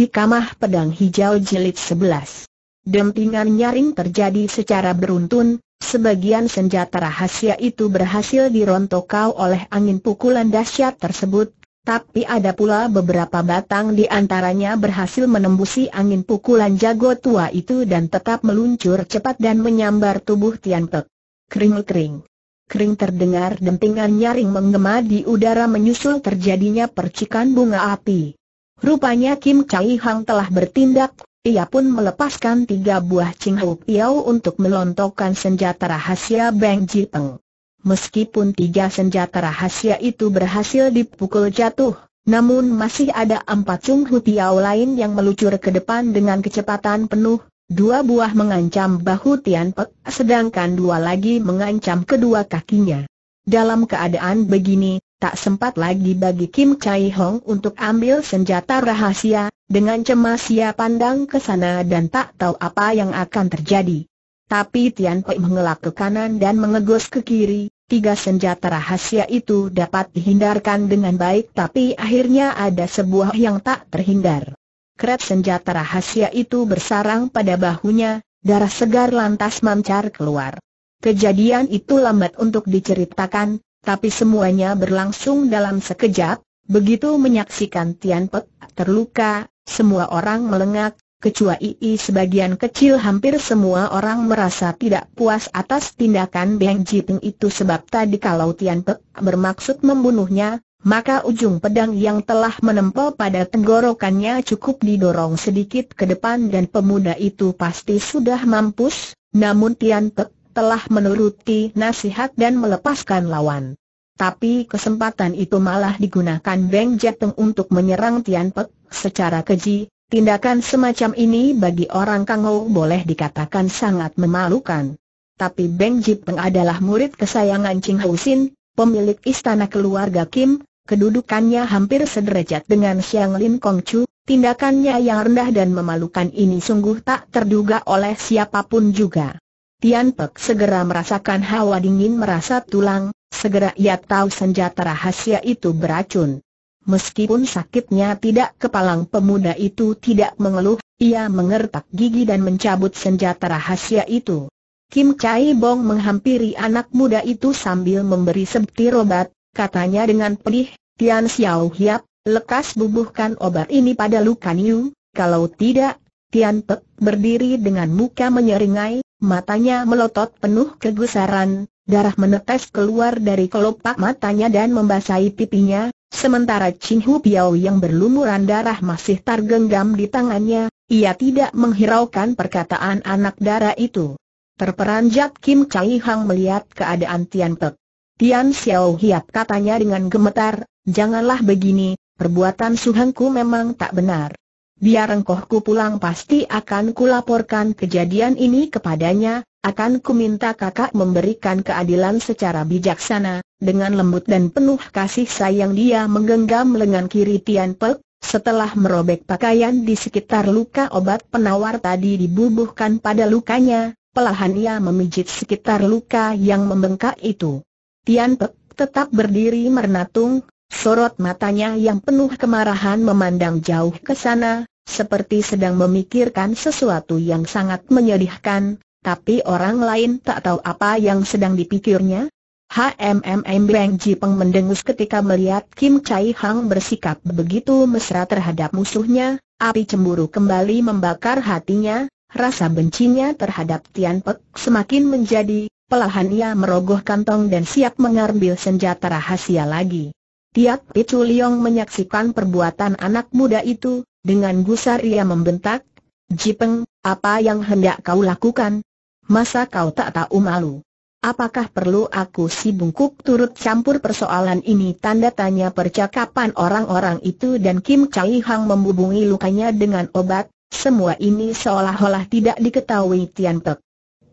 Hikamah Pedang Hijau Jilid 11 Dempingan nyaring terjadi secara beruntun, sebagian senjata rahasia itu berhasil dirontokkan oleh angin pukulan dahsyat tersebut, tapi ada pula beberapa batang di antaranya berhasil menembusi angin pukulan jago tua itu dan tetap meluncur cepat dan menyambar tubuh Tian Pek. Kering-kering. Kering terdengar dempingan nyaring menggema di udara menyusul terjadinya percikan bunga api. Rupanya Kim Chai Hang telah bertindak, ia pun melepaskan tiga buah Ching Hou Piao untuk melontokkan senjata rahasia Beng Ji Peng. Meskipun tiga senjata rahasia itu berhasil dipukul jatuh, namun masih ada empat Ching Hou Piao lain yang meluncur ke depan dengan kecepatan penuh, dua buah mengancam bahu Tian Pek, sedangkan dua lagi mengancam kedua kakinya. Dalam keadaan begini, Tak sempat lagi bagi Kim Chai Hong untuk ambil senjata rahasia, dengan cemas ia pandang ke sana dan tak tahu apa yang akan terjadi. Tapi Tian Pei mengelak ke kanan dan mengegos ke kiri, tiga senjata rahasia itu dapat dihindarkan dengan baik tapi akhirnya ada sebuah yang tak terhindar. Kret senjata rahasia itu bersarang pada bahunya, darah segar lantas mancar keluar. Kejadian itu lambat untuk diceritakan, tapi semuanya berlangsung dalam sekejap, begitu menyaksikan Tian Pek terluka, semua orang melengak, kecuali sebagian kecil hampir semua orang merasa tidak puas atas tindakan Beng Jiping itu sebab tadi kalau Tian Pek bermaksud membunuhnya, maka ujung pedang yang telah menempel pada tenggorokannya cukup didorong sedikit ke depan dan pemuda itu pasti sudah mampus, namun Tian Pek telah menuruti nasihat dan melepaskan lawan. Tapi kesempatan itu malah digunakan Beng Jateng untuk menyerang Tian Pek secara keji. Tindakan semacam ini bagi orang Kangou boleh dikatakan sangat memalukan. Tapi Beng Jipeng adalah murid kesayangan Ching Sin, pemilik istana keluarga Kim, kedudukannya hampir sederajat dengan Xiang Lin Kong Chu, tindakannya yang rendah dan memalukan ini sungguh tak terduga oleh siapapun juga. Tian Pek segera merasakan hawa dingin merasa tulang, segera ia tahu senjata rahasia itu beracun. Meskipun sakitnya tidak kepalang pemuda itu tidak mengeluh, ia mengertak gigi dan mencabut senjata rahasia itu. Kim Chai Bong menghampiri anak muda itu sambil memberi sebutir obat, katanya dengan pedih, Tian Xiao Hiap, lekas bubuhkan obat ini pada luka Yu, kalau tidak, Tian Pek berdiri dengan muka menyeringai, Matanya melotot penuh kegusaran, darah menetes keluar dari kelopak matanya dan membasahi pipinya, sementara Ching Hu Piao yang berlumuran darah masih tergenggam di tangannya, ia tidak menghiraukan perkataan anak darah itu. Terperanjat Kim Chai Hang melihat keadaan Tian Pek. Tian Xiao Hiap katanya dengan gemetar, janganlah begini, perbuatan suhanku memang tak benar. Biar engkohku pulang pasti akan kulaporkan kejadian ini kepadanya, akan kuminta kakak memberikan keadilan secara bijaksana, dengan lembut dan penuh kasih sayang dia menggenggam lengan kiri Tian Pek, setelah merobek pakaian di sekitar luka obat penawar tadi dibubuhkan pada lukanya, pelahan ia memijit sekitar luka yang membengkak itu. Tian Pek tetap berdiri mernatung, Sorot matanya yang penuh kemarahan memandang jauh ke sana, seperti sedang memikirkan sesuatu yang sangat menyedihkan, tapi orang lain tak tahu apa yang sedang dipikirnya. HMMM Beng Jipeng mendengus ketika melihat Kim Chai Hang bersikap begitu mesra terhadap musuhnya, api cemburu kembali membakar hatinya, rasa bencinya terhadap Tian Pek semakin menjadi, pelahan ia merogoh kantong dan siap mengambil senjata rahasia lagi. Tiat Picu Liong menyaksikan perbuatan anak muda itu, dengan gusar ia membentak, Jipeng, apa yang hendak kau lakukan? Masa kau tak tahu malu? Apakah perlu aku si bungkuk turut campur persoalan ini? Tanda tanya percakapan orang-orang itu dan Kim Chai Hang membubungi lukanya dengan obat, semua ini seolah-olah tidak diketahui Tian Pek.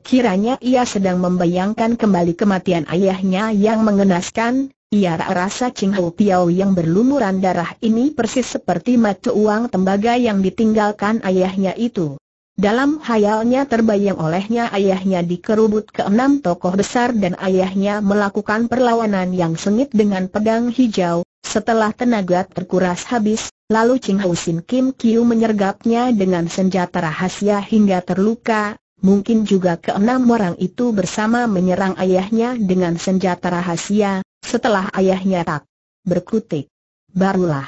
Kiranya ia sedang membayangkan kembali kematian ayahnya yang mengenaskan, ia tak rasa Ching Ho Piao yang berlumuran darah ini persis seperti mata uang tembaga yang ditinggalkan ayahnya itu. Dalam hayalnya terbayang olehnya ayahnya dikerubut ke enam tokoh besar dan ayahnya melakukan perlawanan yang sengit dengan pedang hijau. Setelah tenaga terkuras habis, lalu Ching Ho Sin Kim Kiu menyergapnya dengan senjata rahasia hingga terluka, mungkin juga keenam orang itu bersama menyerang ayahnya dengan senjata rahasia, setelah ayahnya tak berkutik. Barulah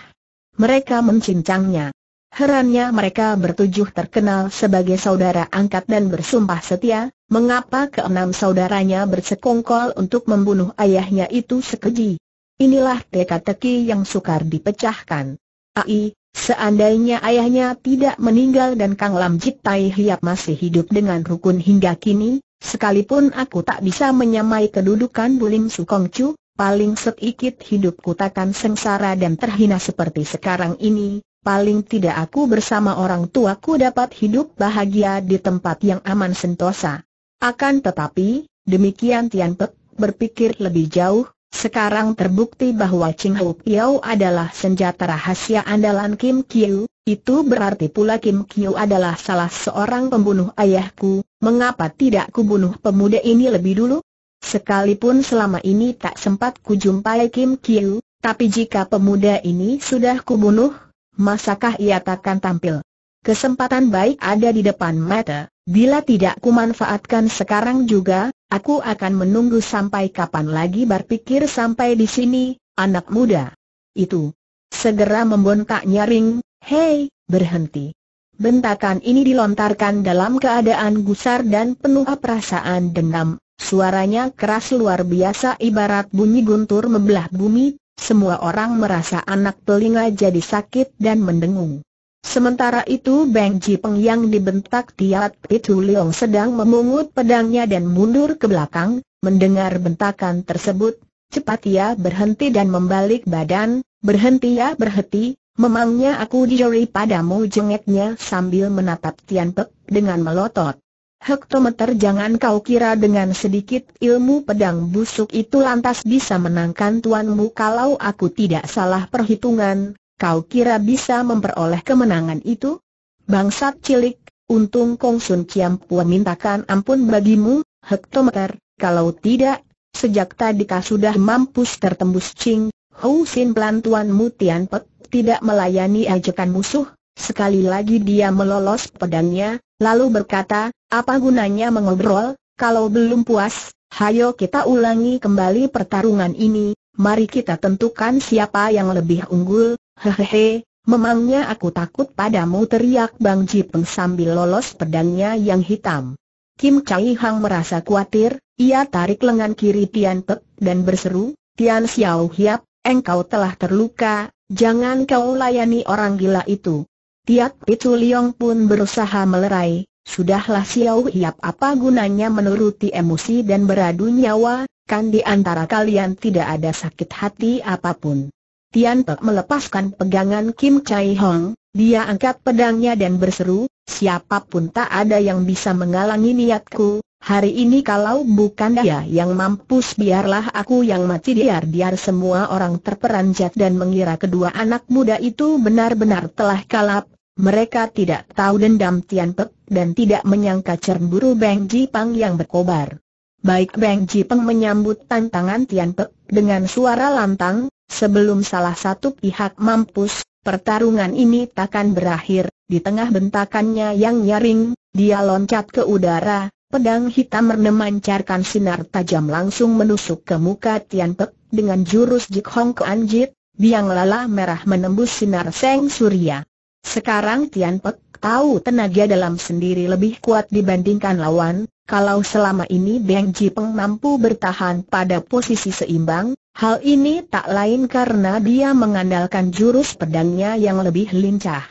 mereka mencincangnya. Herannya mereka bertujuh terkenal sebagai saudara angkat dan bersumpah setia, mengapa keenam saudaranya bersekongkol untuk membunuh ayahnya itu sekeji. Inilah teka-teki yang sukar dipecahkan. Ai, Seandainya ayahnya tidak meninggal dan Kang Lam Jit Tai Hiap masih hidup dengan rukun hingga kini, sekalipun aku tak bisa menyamai kedudukan Bulim Sukong Chu, paling sedikit hidupku takkan sengsara dan terhina seperti sekarang ini, paling tidak aku bersama orang tuaku dapat hidup bahagia di tempat yang aman sentosa. Akan tetapi, demikian Tian Pek berpikir lebih jauh, sekarang terbukti bahwa Ching Hou Piao adalah senjata rahasia andalan Kim Kiu, itu berarti pula Kim Kiu adalah salah seorang pembunuh ayahku, mengapa tidak bunuh pemuda ini lebih dulu? Sekalipun selama ini tak sempat kujumpai Kim Kiu, tapi jika pemuda ini sudah bunuh, masakah ia takkan tampil? Kesempatan baik ada di depan mata, bila tidak kumanfaatkan sekarang juga, Aku akan menunggu sampai kapan lagi berpikir sampai di sini, anak muda. Itu. Segera membontak nyaring, hei, berhenti. Bentakan ini dilontarkan dalam keadaan gusar dan penuh perasaan dendam, suaranya keras luar biasa ibarat bunyi guntur membelah bumi, semua orang merasa anak telinga jadi sakit dan mendengung. Sementara itu Beng Ji Peng yang dibentak Tiat Pitu Leong sedang memungut pedangnya dan mundur ke belakang, mendengar bentakan tersebut, cepat ia berhenti dan membalik badan, berhenti ya berhenti, memangnya aku dijori padamu jengeknya sambil menatap Tian Pek dengan melotot. Hektometer jangan kau kira dengan sedikit ilmu pedang busuk itu lantas bisa menangkan tuanmu kalau aku tidak salah perhitungan, Kau kira bisa memperoleh kemenangan itu? Bangsat cilik, untung Kong Sun Kiam Pua mintakan ampun bagimu, hektometer, kalau tidak, sejak tadi kau sudah mampus tertembus cing, Hou Sin Plan mutian Tian Pek, tidak melayani ajakan musuh, sekali lagi dia melolos pedangnya, lalu berkata, apa gunanya mengobrol, kalau belum puas, hayo kita ulangi kembali pertarungan ini, mari kita tentukan siapa yang lebih unggul, Hehehe, memangnya aku takut padamu teriak Bang Jipeng sambil lolos pedangnya yang hitam. Kim Chai Hang merasa khawatir, ia tarik lengan kiri Tian Pek dan berseru, Tian Xiao Hiap, engkau telah terluka, jangan kau layani orang gila itu. Tiap Pitu Liong pun berusaha melerai, sudahlah Xiao Hiap apa gunanya menuruti emosi dan beradu nyawa, kan di antara kalian tidak ada sakit hati apapun. Tian Pek melepaskan pegangan Kim Chai Hong, dia angkat pedangnya dan berseru, siapapun tak ada yang bisa menghalangi niatku, hari ini kalau bukan dia yang mampus biarlah aku yang mati biar-biar semua orang terperanjat dan mengira kedua anak muda itu benar-benar telah kalap, mereka tidak tahu dendam Tian Pek dan tidak menyangka cerburu Beng Ji Pang yang berkobar. Baik Beng Ji Pang menyambut tantangan Tian Pek dengan suara lantang, Sebelum salah satu pihak mampus, pertarungan ini takkan berakhir. Di tengah bentakannya yang nyaring, dia loncat ke udara, pedang hitam menemancarkan sinar tajam langsung menusuk ke muka Tian Pek dengan jurus Jik Hong Kuan Jit, biang lala merah menembus sinar Seng Surya. Sekarang Tian Pek tahu tenaga dalam sendiri lebih kuat dibandingkan lawan, kalau selama ini Beng Ji Peng mampu bertahan pada posisi seimbang, hal ini tak lain karena dia mengandalkan jurus pedangnya yang lebih lincah.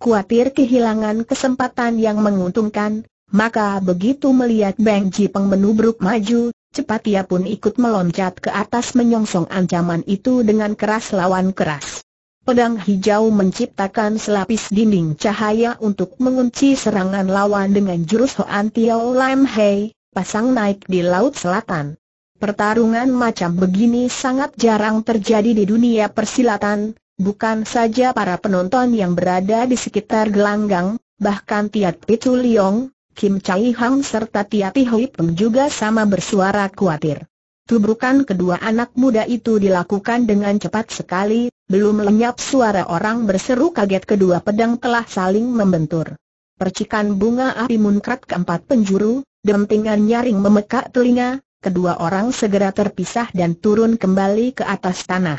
Kuatir kehilangan kesempatan yang menguntungkan, maka begitu melihat Beng Ji Peng menubruk maju, cepat ia pun ikut meloncat ke atas menyongsong ancaman itu dengan keras lawan keras pedang hijau menciptakan selapis dinding cahaya untuk mengunci serangan lawan dengan jurus Hoan Tiao Lam Hei, pasang naik di Laut Selatan. Pertarungan macam begini sangat jarang terjadi di dunia persilatan, bukan saja para penonton yang berada di sekitar gelanggang, bahkan Tiat Pitu Liong, Kim Chai Hang serta Tiat Hui Peng juga sama bersuara khawatir. Tubrukan kedua anak muda itu dilakukan dengan cepat sekali, belum lenyap suara orang berseru kaget kedua pedang telah saling membentur. Percikan bunga api munkrat keempat penjuru, dentingan nyaring memekak telinga, kedua orang segera terpisah dan turun kembali ke atas tanah.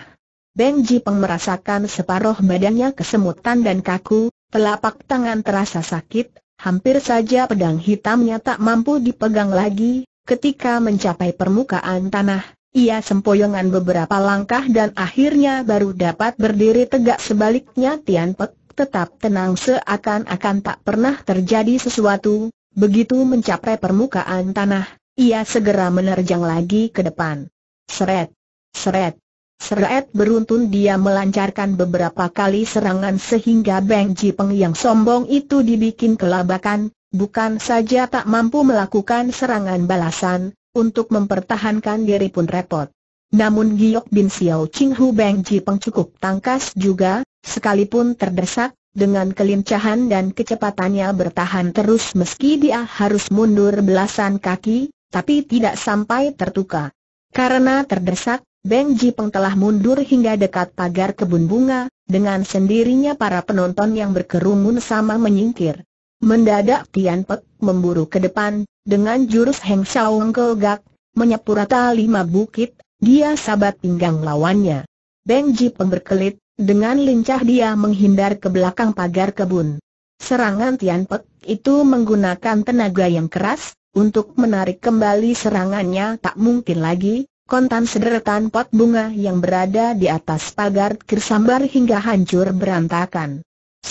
Beng Jipeng merasakan separuh badannya kesemutan dan kaku, telapak tangan terasa sakit, hampir saja pedang hitamnya tak mampu dipegang lagi, Ketika mencapai permukaan tanah, ia sempoyongan beberapa langkah dan akhirnya baru dapat berdiri tegak sebaliknya Tian Pek tetap tenang seakan-akan tak pernah terjadi sesuatu. Begitu mencapai permukaan tanah, ia segera menerjang lagi ke depan. Seret, seret, seret beruntun dia melancarkan beberapa kali serangan sehingga Beng Jipeng yang sombong itu dibikin kelabakan, Bukan saja tak mampu melakukan serangan balasan, untuk mempertahankan diri pun repot. Namun Giok Bin Xiao Ching Hu Beng Ji Peng cukup tangkas juga, sekalipun terdesak, dengan kelincahan dan kecepatannya bertahan terus meski dia harus mundur belasan kaki, tapi tidak sampai tertuka. Karena terdesak, Beng Ji Peng telah mundur hingga dekat pagar kebun bunga, dengan sendirinya para penonton yang berkerumun sama menyingkir. Mendadak Tian Pek memburu ke depan, dengan jurus Heng Xiao Gak, menyapu rata lima bukit, dia sabat pinggang lawannya. Beng Ji Peng berkelit, dengan lincah dia menghindar ke belakang pagar kebun. Serangan Tian Pek itu menggunakan tenaga yang keras, untuk menarik kembali serangannya tak mungkin lagi, kontan sederetan pot bunga yang berada di atas pagar kersambar hingga hancur berantakan.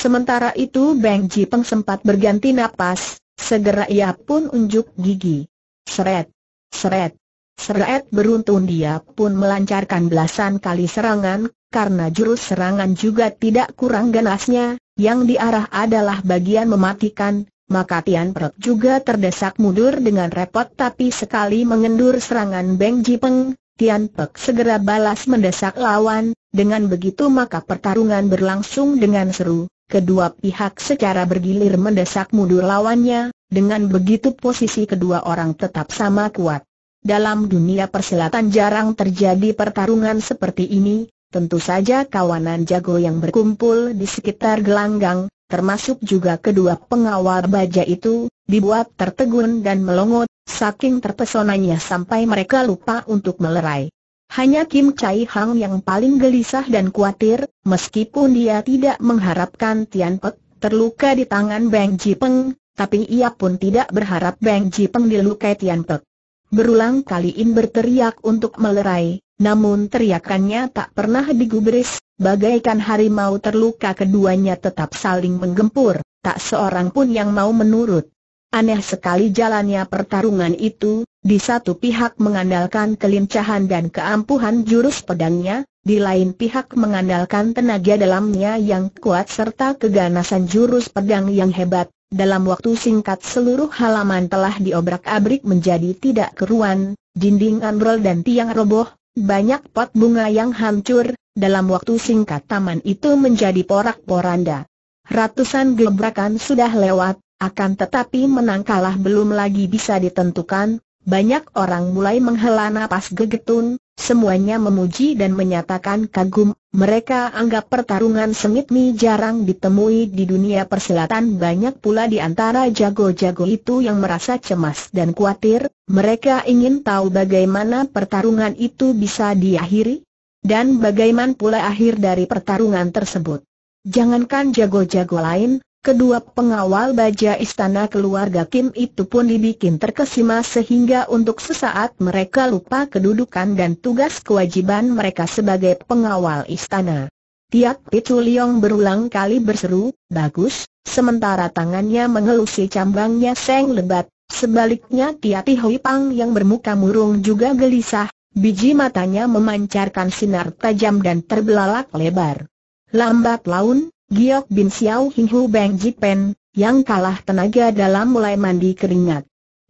Sementara itu Beng Ji Peng sempat berganti napas, segera ia pun unjuk gigi. Seret, seret, seret beruntun dia pun melancarkan belasan kali serangan, karena jurus serangan juga tidak kurang ganasnya, yang diarah adalah bagian mematikan, maka Tian Peck juga terdesak mundur dengan repot tapi sekali mengendur serangan Beng Ji Peng, Tian Pek segera balas mendesak lawan, dengan begitu maka pertarungan berlangsung dengan seru, kedua pihak secara bergilir mendesak mundur lawannya, dengan begitu posisi kedua orang tetap sama kuat. Dalam dunia persilatan jarang terjadi pertarungan seperti ini, tentu saja kawanan jago yang berkumpul di sekitar gelanggang, termasuk juga kedua pengawal baja itu, dibuat tertegun dan melongot, saking terpesonanya sampai mereka lupa untuk melerai. Hanya Kim Chai Hang yang paling gelisah dan khawatir, meskipun dia tidak mengharapkan Tian Pek terluka di tangan Bang Ji Peng, tapi ia pun tidak berharap Bang Ji Peng dilukai Tian Pek. Berulang kali In berteriak untuk melerai, namun teriakannya tak pernah digubris, bagaikan harimau terluka keduanya tetap saling menggempur, tak seorang pun yang mau menurut. Aneh sekali jalannya pertarungan itu, di satu pihak mengandalkan kelincahan dan keampuhan jurus pedangnya, di lain pihak mengandalkan tenaga dalamnya yang kuat serta keganasan jurus pedang yang hebat. Dalam waktu singkat seluruh halaman telah diobrak-abrik menjadi tidak keruan, dinding ambrol dan tiang roboh, banyak pot bunga yang hancur, dalam waktu singkat taman itu menjadi porak-poranda. Ratusan gebrakan sudah lewat, akan tetapi menang kalah belum lagi bisa ditentukan, banyak orang mulai menghela napas gegetun, semuanya memuji dan menyatakan kagum, mereka anggap pertarungan sengit ini jarang ditemui di dunia perselatan. banyak pula di antara jago-jago itu yang merasa cemas dan khawatir, mereka ingin tahu bagaimana pertarungan itu bisa diakhiri, dan bagaimana pula akhir dari pertarungan tersebut. Jangankan jago-jago lain, Kedua pengawal baja istana keluarga Kim itu pun dibikin terkesima sehingga untuk sesaat mereka lupa kedudukan dan tugas kewajiban mereka sebagai pengawal istana. Tiap Picu Liong berulang kali berseru, bagus, sementara tangannya mengelusi cambangnya seng lebat, sebaliknya Tiati Hui Pang yang bermuka murung juga gelisah, biji matanya memancarkan sinar tajam dan terbelalak lebar. Lambat laun, Giok Bin Xiao Hinghu Beng Jipen, yang kalah tenaga dalam mulai mandi keringat.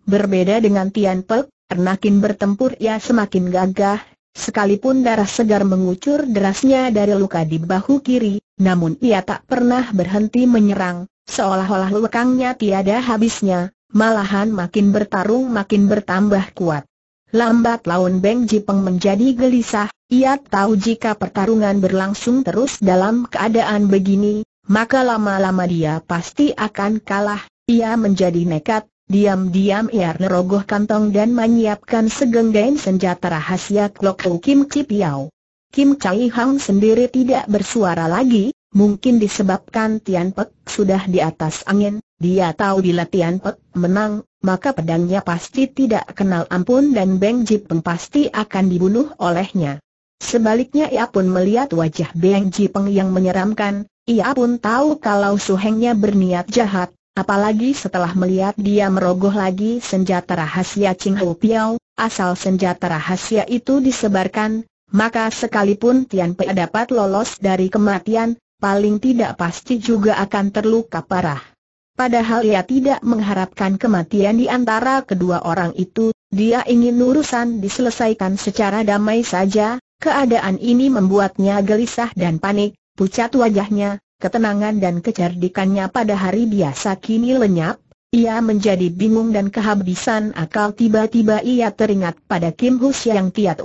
Berbeda dengan Tian Pek, Ernakin bertempur ia semakin gagah, sekalipun darah segar mengucur derasnya dari luka di bahu kiri, namun ia tak pernah berhenti menyerang, seolah-olah lekangnya tiada habisnya, malahan makin bertarung makin bertambah kuat. Lambat laun Beng Jipeng menjadi gelisah, ia tahu jika pertarungan berlangsung terus dalam keadaan begini, maka lama-lama dia pasti akan kalah, ia menjadi nekat, diam-diam ia nerogoh kantong dan menyiapkan segenggam senjata rahasia Klok Kim Piao. Kim Chai Hang sendiri tidak bersuara lagi, Mungkin disebabkan Tian Pek sudah di atas angin, dia tahu bila Tian Pek menang, maka pedangnya pasti tidak kenal ampun dan Beng Ji Peng pasti akan dibunuh olehnya. Sebaliknya ia pun melihat wajah Beng Ji Peng yang menyeramkan, ia pun tahu kalau suhengnya berniat jahat, apalagi setelah melihat dia merogoh lagi senjata rahasia Ching Ho Piao, asal senjata rahasia itu disebarkan, maka sekalipun Tian Pei dapat lolos dari kematian, paling tidak pasti juga akan terluka parah. Padahal ia tidak mengharapkan kematian di antara kedua orang itu, dia ingin urusan diselesaikan secara damai saja, keadaan ini membuatnya gelisah dan panik, pucat wajahnya, ketenangan dan kecerdikannya pada hari biasa kini lenyap, ia menjadi bingung dan kehabisan akal tiba-tiba ia teringat pada Kim Hus yang Tiat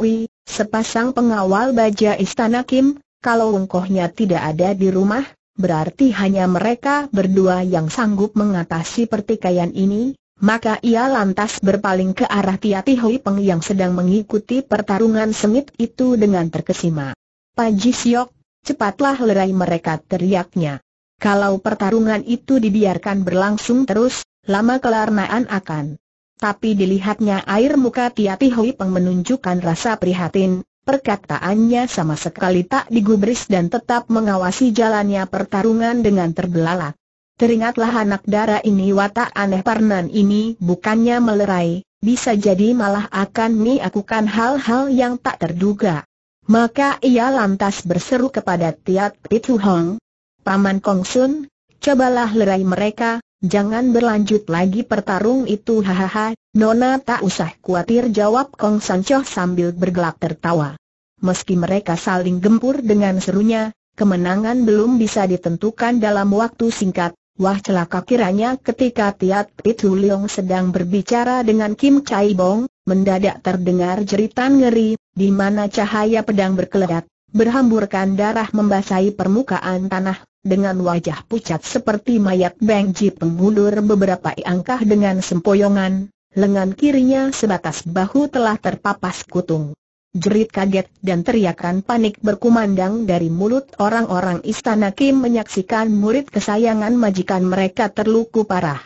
sepasang pengawal baja istana Kim, kalau ungkohnya tidak ada di rumah, berarti hanya mereka berdua yang sanggup mengatasi pertikaian ini, maka ia lantas berpaling ke arah Tiati Hui Peng yang sedang mengikuti pertarungan sengit itu dengan terkesima. Paji Siok, cepatlah lerai mereka teriaknya. Kalau pertarungan itu dibiarkan berlangsung terus, lama kelarnaan akan. Tapi dilihatnya air muka Tiati Hui Peng menunjukkan rasa prihatin, Perkataannya sama sekali tak digubris dan tetap mengawasi jalannya pertarungan dengan terbelalak. Teringatlah anak darah ini watak aneh Parnan ini bukannya melerai, bisa jadi malah akan miakukan hal-hal yang tak terduga. Maka ia lantas berseru kepada Tiat Pitu Hong. Paman Kong Sun, cobalah lerai mereka, Jangan berlanjut lagi pertarung itu hahaha, Nona tak usah khawatir jawab Kong Sancho sambil bergelak tertawa. Meski mereka saling gempur dengan serunya, kemenangan belum bisa ditentukan dalam waktu singkat, Wah celaka kiranya ketika Tiat Pitu Leong sedang berbicara dengan Kim Chai Bong, mendadak terdengar jeritan ngeri, di mana cahaya pedang berkeledat berhamburkan darah membasahi permukaan tanah, dengan wajah pucat seperti mayat Beng Ji pengundur beberapa angkah dengan sempoyongan, lengan kirinya sebatas bahu telah terpapas kutung. Jerit kaget dan teriakan panik berkumandang dari mulut orang-orang istana Kim menyaksikan murid kesayangan majikan mereka terluku parah.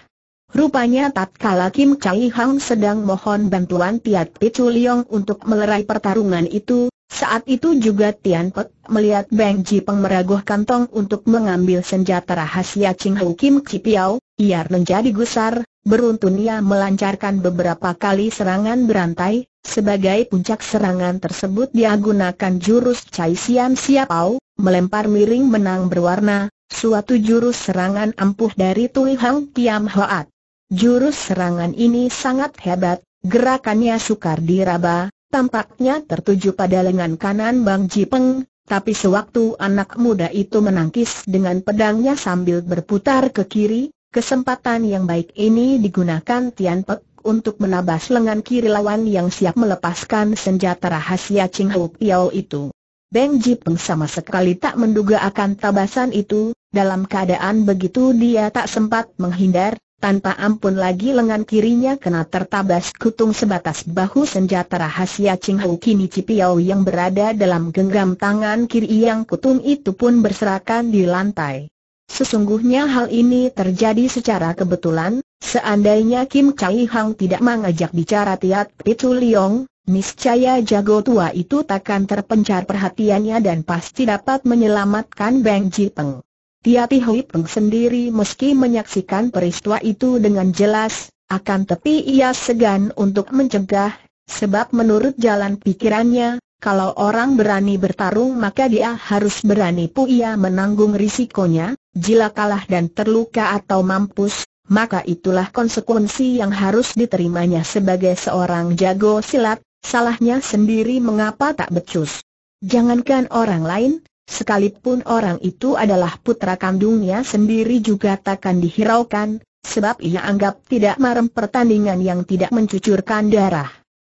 Rupanya tatkala Kim Chai Hang sedang mohon bantuan Tiat Pichu Yong untuk melerai pertarungan itu, saat itu juga Tian Pek melihat Beng Ji Peng meraguh kantong untuk mengambil senjata rahasia Ching Hou Kim Cipiao, ia menjadi gusar, beruntun ia melancarkan beberapa kali serangan berantai, sebagai puncak serangan tersebut dia gunakan jurus Chai Siam Siapau, melempar miring menang berwarna, suatu jurus serangan ampuh dari Tui Hang Kiam Hoat. Jurus serangan ini sangat hebat, gerakannya sukar diraba, Tampaknya tertuju pada lengan kanan Bang Jipeng, tapi sewaktu anak muda itu menangkis dengan pedangnya sambil berputar ke kiri, kesempatan yang baik ini digunakan Tian Pek untuk menabas lengan kiri lawan yang siap melepaskan senjata rahasia Ching Hou Piao itu. Bang Jipeng sama sekali tak menduga akan tabasan itu, dalam keadaan begitu dia tak sempat menghindar, tanpa ampun lagi lengan kirinya kena tertabas kutung sebatas bahu senjata rahasia Ching Hou Kini Cipiau yang berada dalam genggam tangan kiri yang kutung itu pun berserakan di lantai. Sesungguhnya hal ini terjadi secara kebetulan, seandainya Kim Chai Hang tidak mengajak bicara Tiat Pitu Liong, niscaya jago tua itu takkan terpencar perhatiannya dan pasti dapat menyelamatkan Bang Ji Peng. Tiati Hui Peng sendiri meski menyaksikan peristiwa itu dengan jelas, akan tetapi ia segan untuk mencegah, sebab menurut jalan pikirannya, kalau orang berani bertarung maka dia harus berani pula menanggung risikonya, jila kalah dan terluka atau mampus, maka itulah konsekuensi yang harus diterimanya sebagai seorang jago silat, salahnya sendiri mengapa tak becus. Jangankan orang lain, Sekalipun orang itu adalah putra kandungnya sendiri juga takkan dihiraukan, sebab ia anggap tidak marem pertandingan yang tidak mencucurkan darah.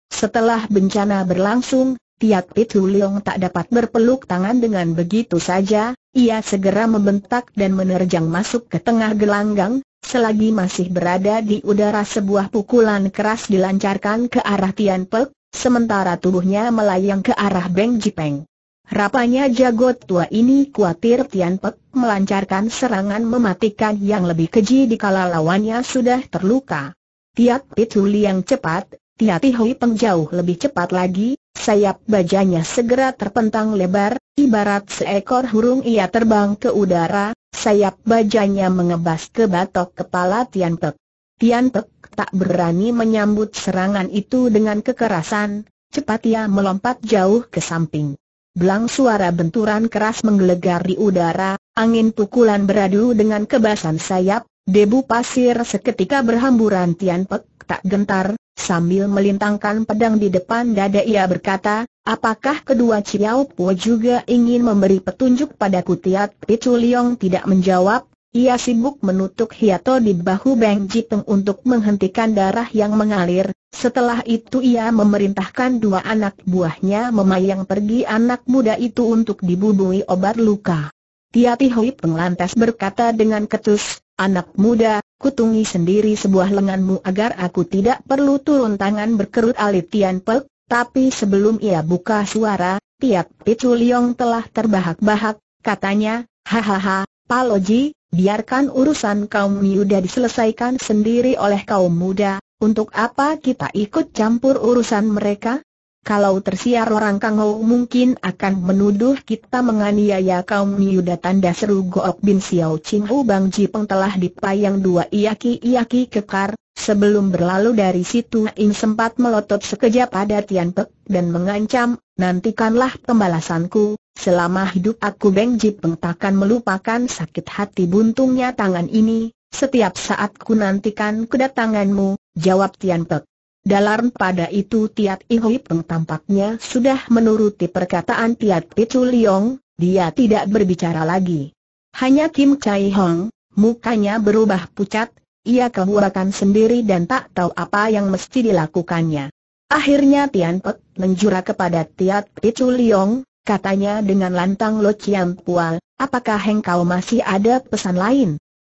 Setelah bencana berlangsung, Tiat Pitu Leong tak dapat berpeluk tangan dengan begitu saja, ia segera membentak dan menerjang masuk ke tengah gelanggang, selagi masih berada di udara sebuah pukulan keras dilancarkan ke arah Tian Pek, sementara tubuhnya melayang ke arah Beng Jipeng. Rapanya jago tua ini kuatir Tian Pek melancarkan serangan mematikan yang lebih keji dikala lawannya sudah terluka. Tiap pituli yang cepat, tiap Hui pengjauh lebih cepat lagi, sayap bajanya segera terpentang lebar, ibarat seekor burung ia terbang ke udara, sayap bajanya mengebas ke batok kepala Tian Pek. Tian Pek tak berani menyambut serangan itu dengan kekerasan, cepat ia melompat jauh ke samping. Belang suara benturan keras menggelegar di udara, angin pukulan beradu dengan kebasan sayap, debu pasir seketika berhamburan Tian Pek tak gentar, sambil melintangkan pedang di depan dada ia berkata, apakah kedua Ciao Po juga ingin memberi petunjuk padaku Tiat Picu tidak menjawab, ia sibuk menutup hiato di bahu Beng Jipeng untuk menghentikan darah yang mengalir, setelah itu ia memerintahkan dua anak buahnya memayang pergi anak muda itu untuk dibubui obat luka. Tiati Hui Penglantas berkata dengan ketus, Anak muda, kutungi sendiri sebuah lenganmu agar aku tidak perlu turun tangan berkerut alit Tian Pek, tapi sebelum ia buka suara, Tiap Picu telah terbahak-bahak, katanya, Hahaha, Pak Loji, biarkan urusan kaum muda diselesaikan sendiri oleh kaum muda, untuk apa kita ikut campur urusan mereka? Kalau tersiar orang Kangou mungkin akan menuduh kita menganiaya kaum muda tanda seru Gook bin Xiao Ching u Bang Jipeng telah dipayang dua iaki-iaki kekar, Sebelum berlalu dari situ Im sempat melotot sekejap pada Tian Pek dan mengancam, nantikanlah pembalasanku, selama hidup aku Beng Ji takkan melupakan sakit hati buntungnya tangan ini, setiap saat ku nantikan kedatanganmu, jawab Tian Pek. Dalam pada itu Tiat Ihui Peng tampaknya sudah menuruti perkataan Tiat Pitu Liong, dia tidak berbicara lagi. Hanya Kim Chai Hong, mukanya berubah pucat, ia kehuakan sendiri dan tak tahu apa yang mesti dilakukannya. Akhirnya Tian Pek menjura kepada Tiat Picu Liong, katanya dengan lantang Lo Chiam Pual, apakah engkau masih ada pesan lain?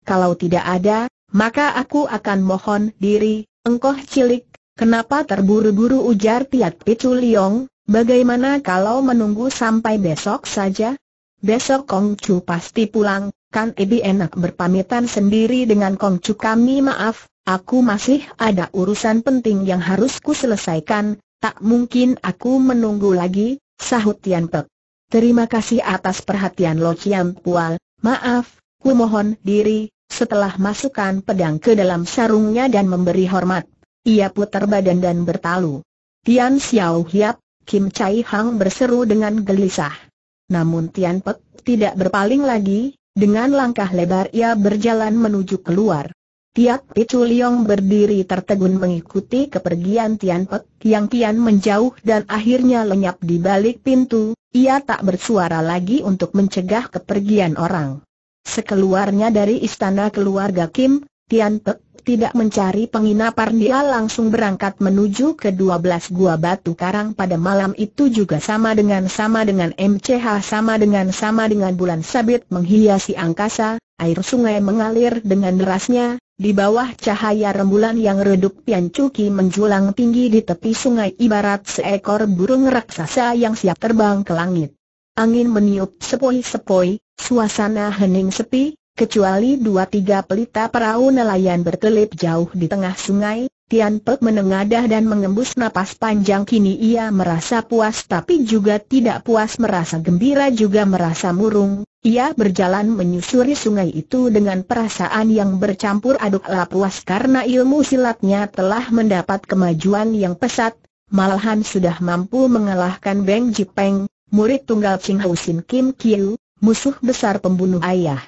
Kalau tidak ada, maka aku akan mohon diri, engkau cilik, kenapa terburu-buru ujar Tiat Picu Liong, bagaimana kalau menunggu sampai besok saja? Besok Kong Chu pasti pulang, Kan Ebi enak berpamitan sendiri dengan Kongcu kami maaf, aku masih ada urusan penting yang harus ku selesaikan, tak mungkin aku menunggu lagi, sahut Tian Pek. Terima kasih atas perhatian Lo Chiam Pual, maaf, ku mohon diri, setelah masukkan pedang ke dalam sarungnya dan memberi hormat. Ia putar badan dan bertalu. Tian Xiao Hiap, Kim Chai Hang berseru dengan gelisah. Namun Tian Pek tidak berpaling lagi, dengan langkah lebar ia berjalan menuju keluar. Tiap Picu Liong berdiri tertegun mengikuti kepergian Tian Pek yang kian menjauh dan akhirnya lenyap di balik pintu, ia tak bersuara lagi untuk mencegah kepergian orang. Sekeluarnya dari istana keluarga Kim, Tian Pek tidak mencari penginapan dia langsung berangkat menuju ke 12 gua batu karang pada malam itu juga sama dengan sama dengan MCH sama dengan sama dengan bulan sabit menghiasi angkasa, air sungai mengalir dengan derasnya, di bawah cahaya rembulan yang redup Pian Cuki menjulang tinggi di tepi sungai ibarat seekor burung raksasa yang siap terbang ke langit. Angin meniup sepoi-sepoi, suasana hening sepi, Kecuali dua-tiga pelita perahu nelayan berkelip jauh di tengah sungai, Tian Pek menengadah dan mengembus napas panjang kini ia merasa puas tapi juga tidak puas merasa gembira juga merasa murung, ia berjalan menyusuri sungai itu dengan perasaan yang bercampur aduklah puas karena ilmu silatnya telah mendapat kemajuan yang pesat, malahan sudah mampu mengalahkan Beng Jipeng, murid tunggal Ching Housin Kim Kiu, musuh besar pembunuh ayah.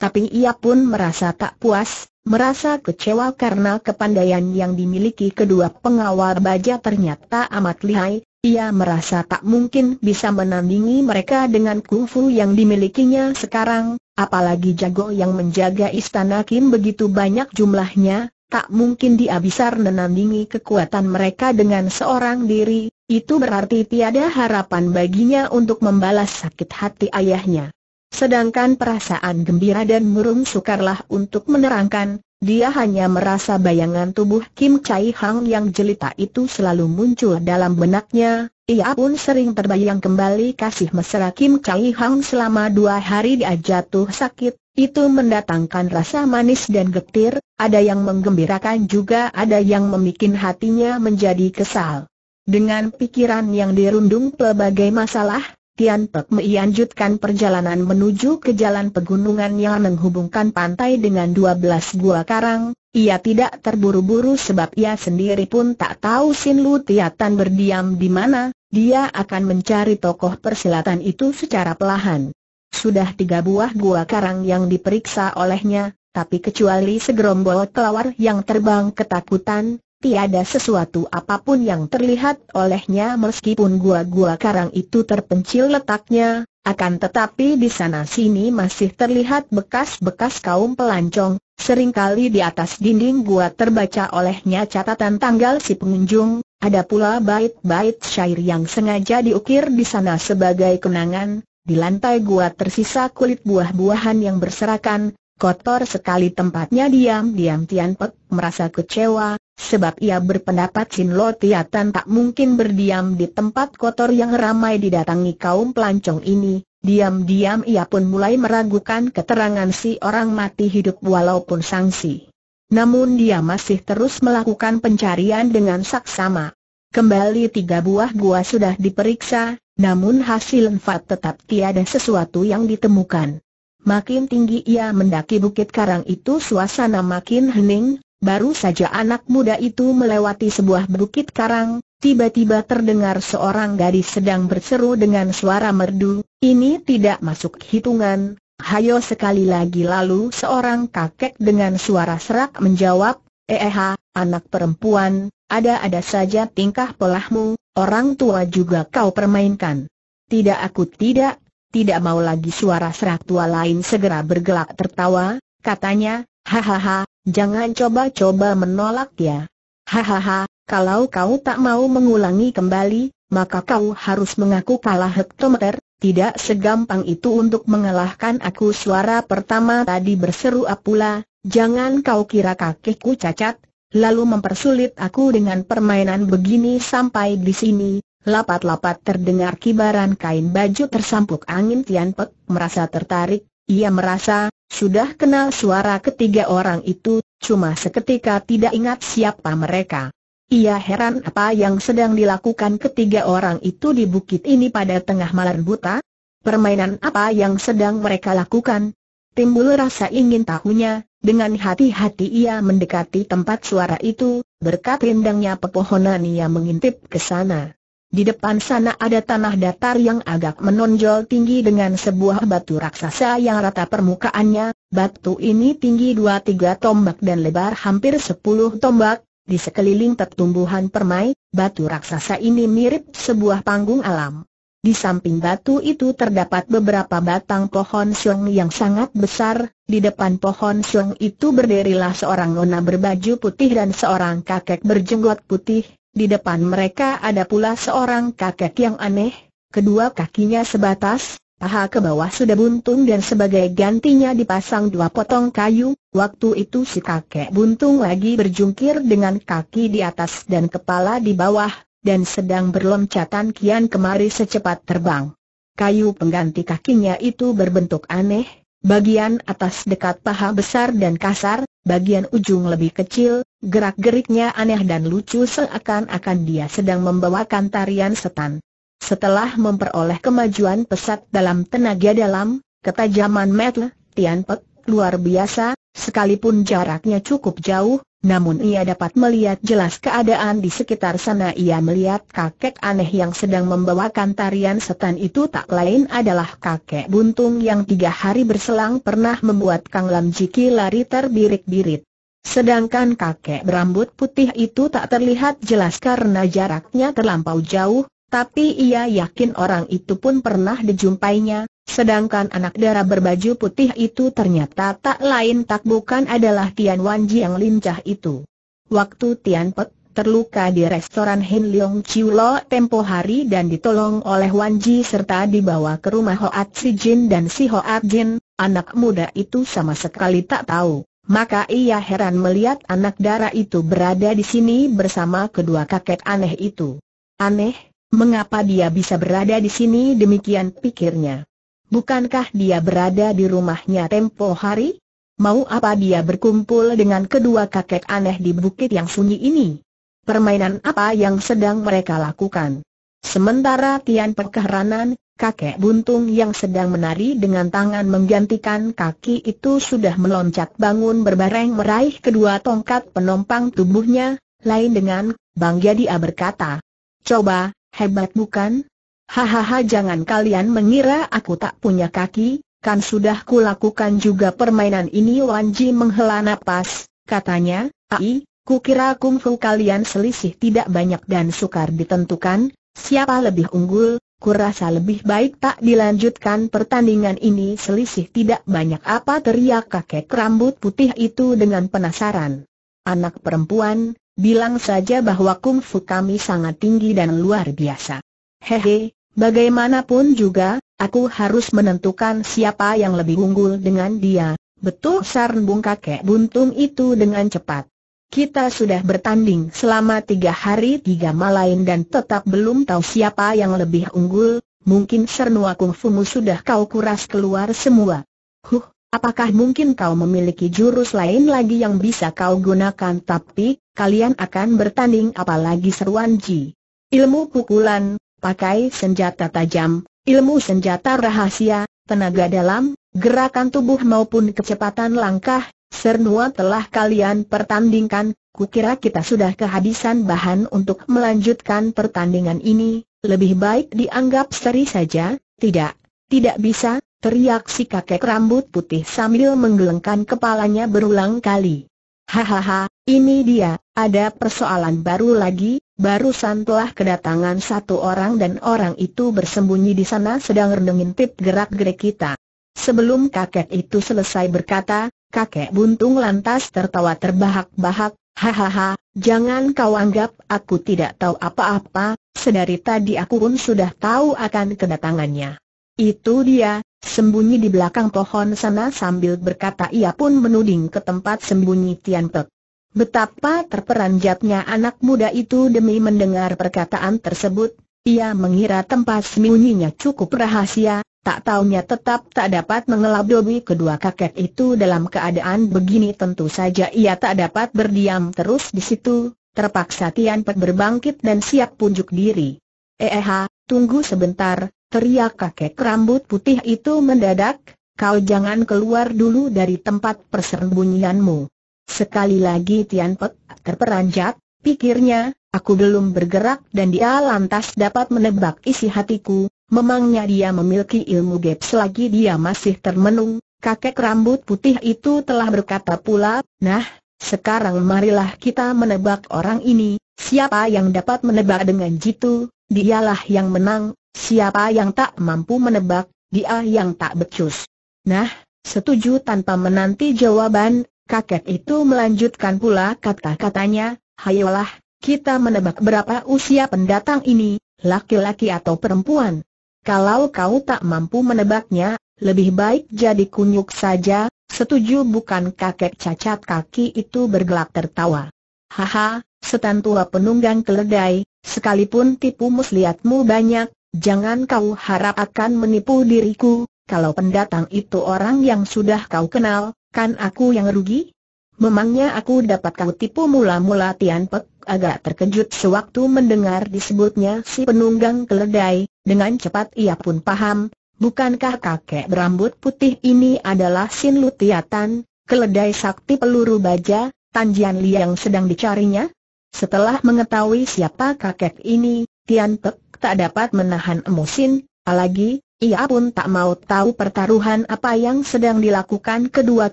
Tapi ia pun merasa tak puas, merasa kecewa karena kepandaian yang dimiliki kedua pengawal baja ternyata amat lihai, ia merasa tak mungkin bisa menandingi mereka dengan kungfu yang dimilikinya sekarang, apalagi jago yang menjaga istana Kim begitu banyak jumlahnya, tak mungkin dia bisa menandingi kekuatan mereka dengan seorang diri, itu berarti tiada harapan baginya untuk membalas sakit hati ayahnya. Sedangkan perasaan gembira dan murung sukarlah untuk menerangkan, dia hanya merasa bayangan tubuh Kim Chai Hang yang jelita itu selalu muncul dalam benaknya, ia pun sering terbayang kembali kasih mesra Kim Chai Hang selama dua hari dia jatuh sakit, itu mendatangkan rasa manis dan getir, ada yang menggembirakan juga ada yang memikin hatinya menjadi kesal. Dengan pikiran yang dirundung pelbagai masalah, Tian Pek melanjutkan perjalanan menuju ke jalan pegunungan yang menghubungkan pantai dengan 12 gua karang, ia tidak terburu-buru sebab ia sendiri pun tak tahu Sin Lu Tiatan berdiam di mana, dia akan mencari tokoh persilatan itu secara pelahan. Sudah tiga buah gua karang yang diperiksa olehnya, tapi kecuali segerombol kelawar yang terbang ketakutan, Tiada sesuatu apapun yang terlihat olehnya meskipun gua-gua karang itu terpencil letaknya, akan tetapi di sana-sini masih terlihat bekas-bekas kaum pelancong, seringkali di atas dinding gua terbaca olehnya catatan tanggal si pengunjung, ada pula bait-bait syair yang sengaja diukir di sana sebagai kenangan, di lantai gua tersisa kulit buah-buahan yang berserakan, kotor sekali tempatnya diam-diam Tian Pek merasa kecewa, Sebab ia berpendapat Sin Lo Tiatan tak mungkin berdiam di tempat kotor yang ramai didatangi kaum pelancong ini, diam-diam ia pun mulai meragukan keterangan si orang mati hidup walaupun sanksi. Namun dia masih terus melakukan pencarian dengan saksama. Kembali tiga buah gua sudah diperiksa, namun hasil empat tetap tiada sesuatu yang ditemukan. Makin tinggi ia mendaki bukit karang itu suasana makin hening, Baru saja anak muda itu melewati sebuah bukit karang, tiba-tiba terdengar seorang gadis sedang berseru dengan suara merdu, ini tidak masuk hitungan, hayo sekali lagi lalu seorang kakek dengan suara serak menjawab, eh, eh anak perempuan, ada-ada saja tingkah polahmu, orang tua juga kau permainkan. Tidak aku tidak, tidak mau lagi suara serak tua lain segera bergelak tertawa, katanya, hahaha, Jangan coba-coba menolak ya. Hahaha, kalau kau tak mau mengulangi kembali, maka kau harus mengaku kalah hektometer, tidak segampang itu untuk mengalahkan aku suara pertama tadi berseru Apula, jangan kau kira kakekku cacat, lalu mempersulit aku dengan permainan begini sampai di sini, Lapat-lapat terdengar kibaran kain baju tersampuk angin Tian Pek merasa tertarik, ia merasa, sudah kenal suara ketiga orang itu, cuma seketika tidak ingat siapa mereka. Ia heran apa yang sedang dilakukan ketiga orang itu di bukit ini pada tengah malam buta? Permainan apa yang sedang mereka lakukan? Timbul rasa ingin tahunya, dengan hati-hati ia mendekati tempat suara itu, berkat rindangnya pepohonan ia mengintip ke sana. Di depan sana ada tanah datar yang agak menonjol tinggi dengan sebuah batu raksasa yang rata permukaannya, batu ini tinggi 2-3 tombak dan lebar hampir 10 tombak, di sekeliling tertumbuhan permai, batu raksasa ini mirip sebuah panggung alam. Di samping batu itu terdapat beberapa batang pohon siung yang sangat besar, di depan pohon siung itu berdirilah seorang nona berbaju putih dan seorang kakek berjenggot putih, di depan mereka ada pula seorang kakek yang aneh, kedua kakinya sebatas, paha ke bawah sudah buntung dan sebagai gantinya dipasang dua potong kayu, waktu itu si kakek buntung lagi berjungkir dengan kaki di atas dan kepala di bawah, dan sedang berloncatan kian kemari secepat terbang. Kayu pengganti kakinya itu berbentuk aneh, Bagian atas dekat paha besar dan kasar, bagian ujung lebih kecil, gerak-geriknya aneh dan lucu seakan-akan dia sedang membawakan tarian setan. Setelah memperoleh kemajuan pesat dalam tenaga dalam, ketajaman metle, Tian Pei luar biasa, sekalipun jaraknya cukup jauh, namun ia dapat melihat jelas keadaan di sekitar sana Ia melihat kakek aneh yang sedang membawakan tarian setan itu tak lain adalah kakek buntung yang tiga hari berselang pernah membuat Kang Lam Jiki lari terbirit-birit Sedangkan kakek berambut putih itu tak terlihat jelas karena jaraknya terlampau jauh Tapi ia yakin orang itu pun pernah dijumpainya Sedangkan anak darah berbaju putih itu ternyata tak lain tak bukan adalah Tian Wanji yang lincah itu. Waktu Tian Pek terluka di restoran Hin Leong Chiu Lo tempo hari dan ditolong oleh Wanji serta dibawa ke rumah Hoat Si Jin dan si Hoat Jin, anak muda itu sama sekali tak tahu. Maka ia heran melihat anak dara itu berada di sini bersama kedua kakek aneh itu. Aneh, mengapa dia bisa berada di sini demikian pikirnya. Bukankah dia berada di rumahnya tempo hari? Mau apa dia berkumpul dengan kedua kakek aneh di bukit yang sunyi ini? Permainan apa yang sedang mereka lakukan? Sementara Tian Pekahranan, kakek buntung yang sedang menari dengan tangan menggantikan kaki itu sudah meloncat bangun berbareng meraih kedua tongkat penompang tubuhnya, lain dengan, bangga dia berkata. Coba, hebat bukan? Hahaha jangan kalian mengira aku tak punya kaki, kan sudah kulakukan juga permainan ini Wan Ji menghela nafas, katanya, Ai, kukira kungfu kalian selisih tidak banyak dan sukar ditentukan, siapa lebih unggul, kurasa lebih baik tak dilanjutkan pertandingan ini selisih tidak banyak apa teriak kakek rambut putih itu dengan penasaran. Anak perempuan, bilang saja bahwa kungfu kami sangat tinggi dan luar biasa. Hehe, Bagaimanapun juga, aku harus menentukan siapa yang lebih unggul dengan dia, betul Sarnbung kakek buntung itu dengan cepat. Kita sudah bertanding selama tiga hari tiga malain dan tetap belum tahu siapa yang lebih unggul, mungkin Sernua Kungfumu sudah kau kuras keluar semua. Huh, apakah mungkin kau memiliki jurus lain lagi yang bisa kau gunakan tapi, kalian akan bertanding apalagi seruan Ji. Ilmu pukulan, pakai senjata tajam, ilmu senjata rahasia, tenaga dalam, gerakan tubuh maupun kecepatan langkah, Sernua telah kalian pertandingkan, kukira kita sudah kehabisan bahan untuk melanjutkan pertandingan ini, lebih baik dianggap seri saja, tidak, tidak bisa, teriak si kakek rambut putih sambil menggelengkan kepalanya berulang kali. Hahaha, ini dia, ada persoalan baru lagi, barusan telah kedatangan satu orang dan orang itu bersembunyi di sana sedang rendengin tip gerak-gerik kita. Sebelum kakek itu selesai berkata, kakek buntung lantas tertawa terbahak-bahak, hahaha, jangan kau anggap aku tidak tahu apa-apa, sedari tadi aku pun sudah tahu akan kedatangannya. Itu dia, Sembunyi di belakang pohon sana sambil berkata ia pun menuding ke tempat sembunyi Tian Pek. Betapa terperanjatnya anak muda itu demi mendengar perkataan tersebut, ia mengira tempat sembunyinya cukup rahasia, tak taunya tetap tak dapat mengelabui kedua kakek itu dalam keadaan begini tentu saja ia tak dapat berdiam terus di situ, terpaksa Tian Pek berbangkit dan siap punjuk diri. Eh, eh tunggu sebentar, teriak kakek rambut putih itu mendadak, kau jangan keluar dulu dari tempat persembunyianmu. Sekali lagi Tian Pek terperanjat, pikirnya, aku belum bergerak dan dia lantas dapat menebak isi hatiku, memangnya dia memiliki ilmu gap selagi dia masih termenung. Kakek rambut putih itu telah berkata pula, nah, sekarang marilah kita menebak orang ini, siapa yang dapat menebak dengan jitu, dialah yang menang, Siapa yang tak mampu menebak, dia yang tak becus. Nah, setuju tanpa menanti jawaban, kakek itu melanjutkan pula kata-katanya, hayolah, kita menebak berapa usia pendatang ini, laki-laki atau perempuan. Kalau kau tak mampu menebaknya, lebih baik jadi kunyuk saja, setuju bukan kakek cacat kaki itu bergelak tertawa. Haha, setan tua penunggang keledai, sekalipun tipu muslihatmu banyak, Jangan kau harap akan menipu diriku, kalau pendatang itu orang yang sudah kau kenal, kan aku yang rugi? Memangnya aku dapat kau tipu mula-mula Tian Pek agak terkejut sewaktu mendengar disebutnya si penunggang keledai, dengan cepat ia pun paham, bukankah kakek berambut putih ini adalah Sin Lutiatan, keledai sakti peluru baja, Tan Jianli yang sedang dicarinya? Setelah mengetahui siapa kakek ini, Tian Pek tak dapat menahan emosin, apalagi, ia pun tak mau tahu pertaruhan apa yang sedang dilakukan kedua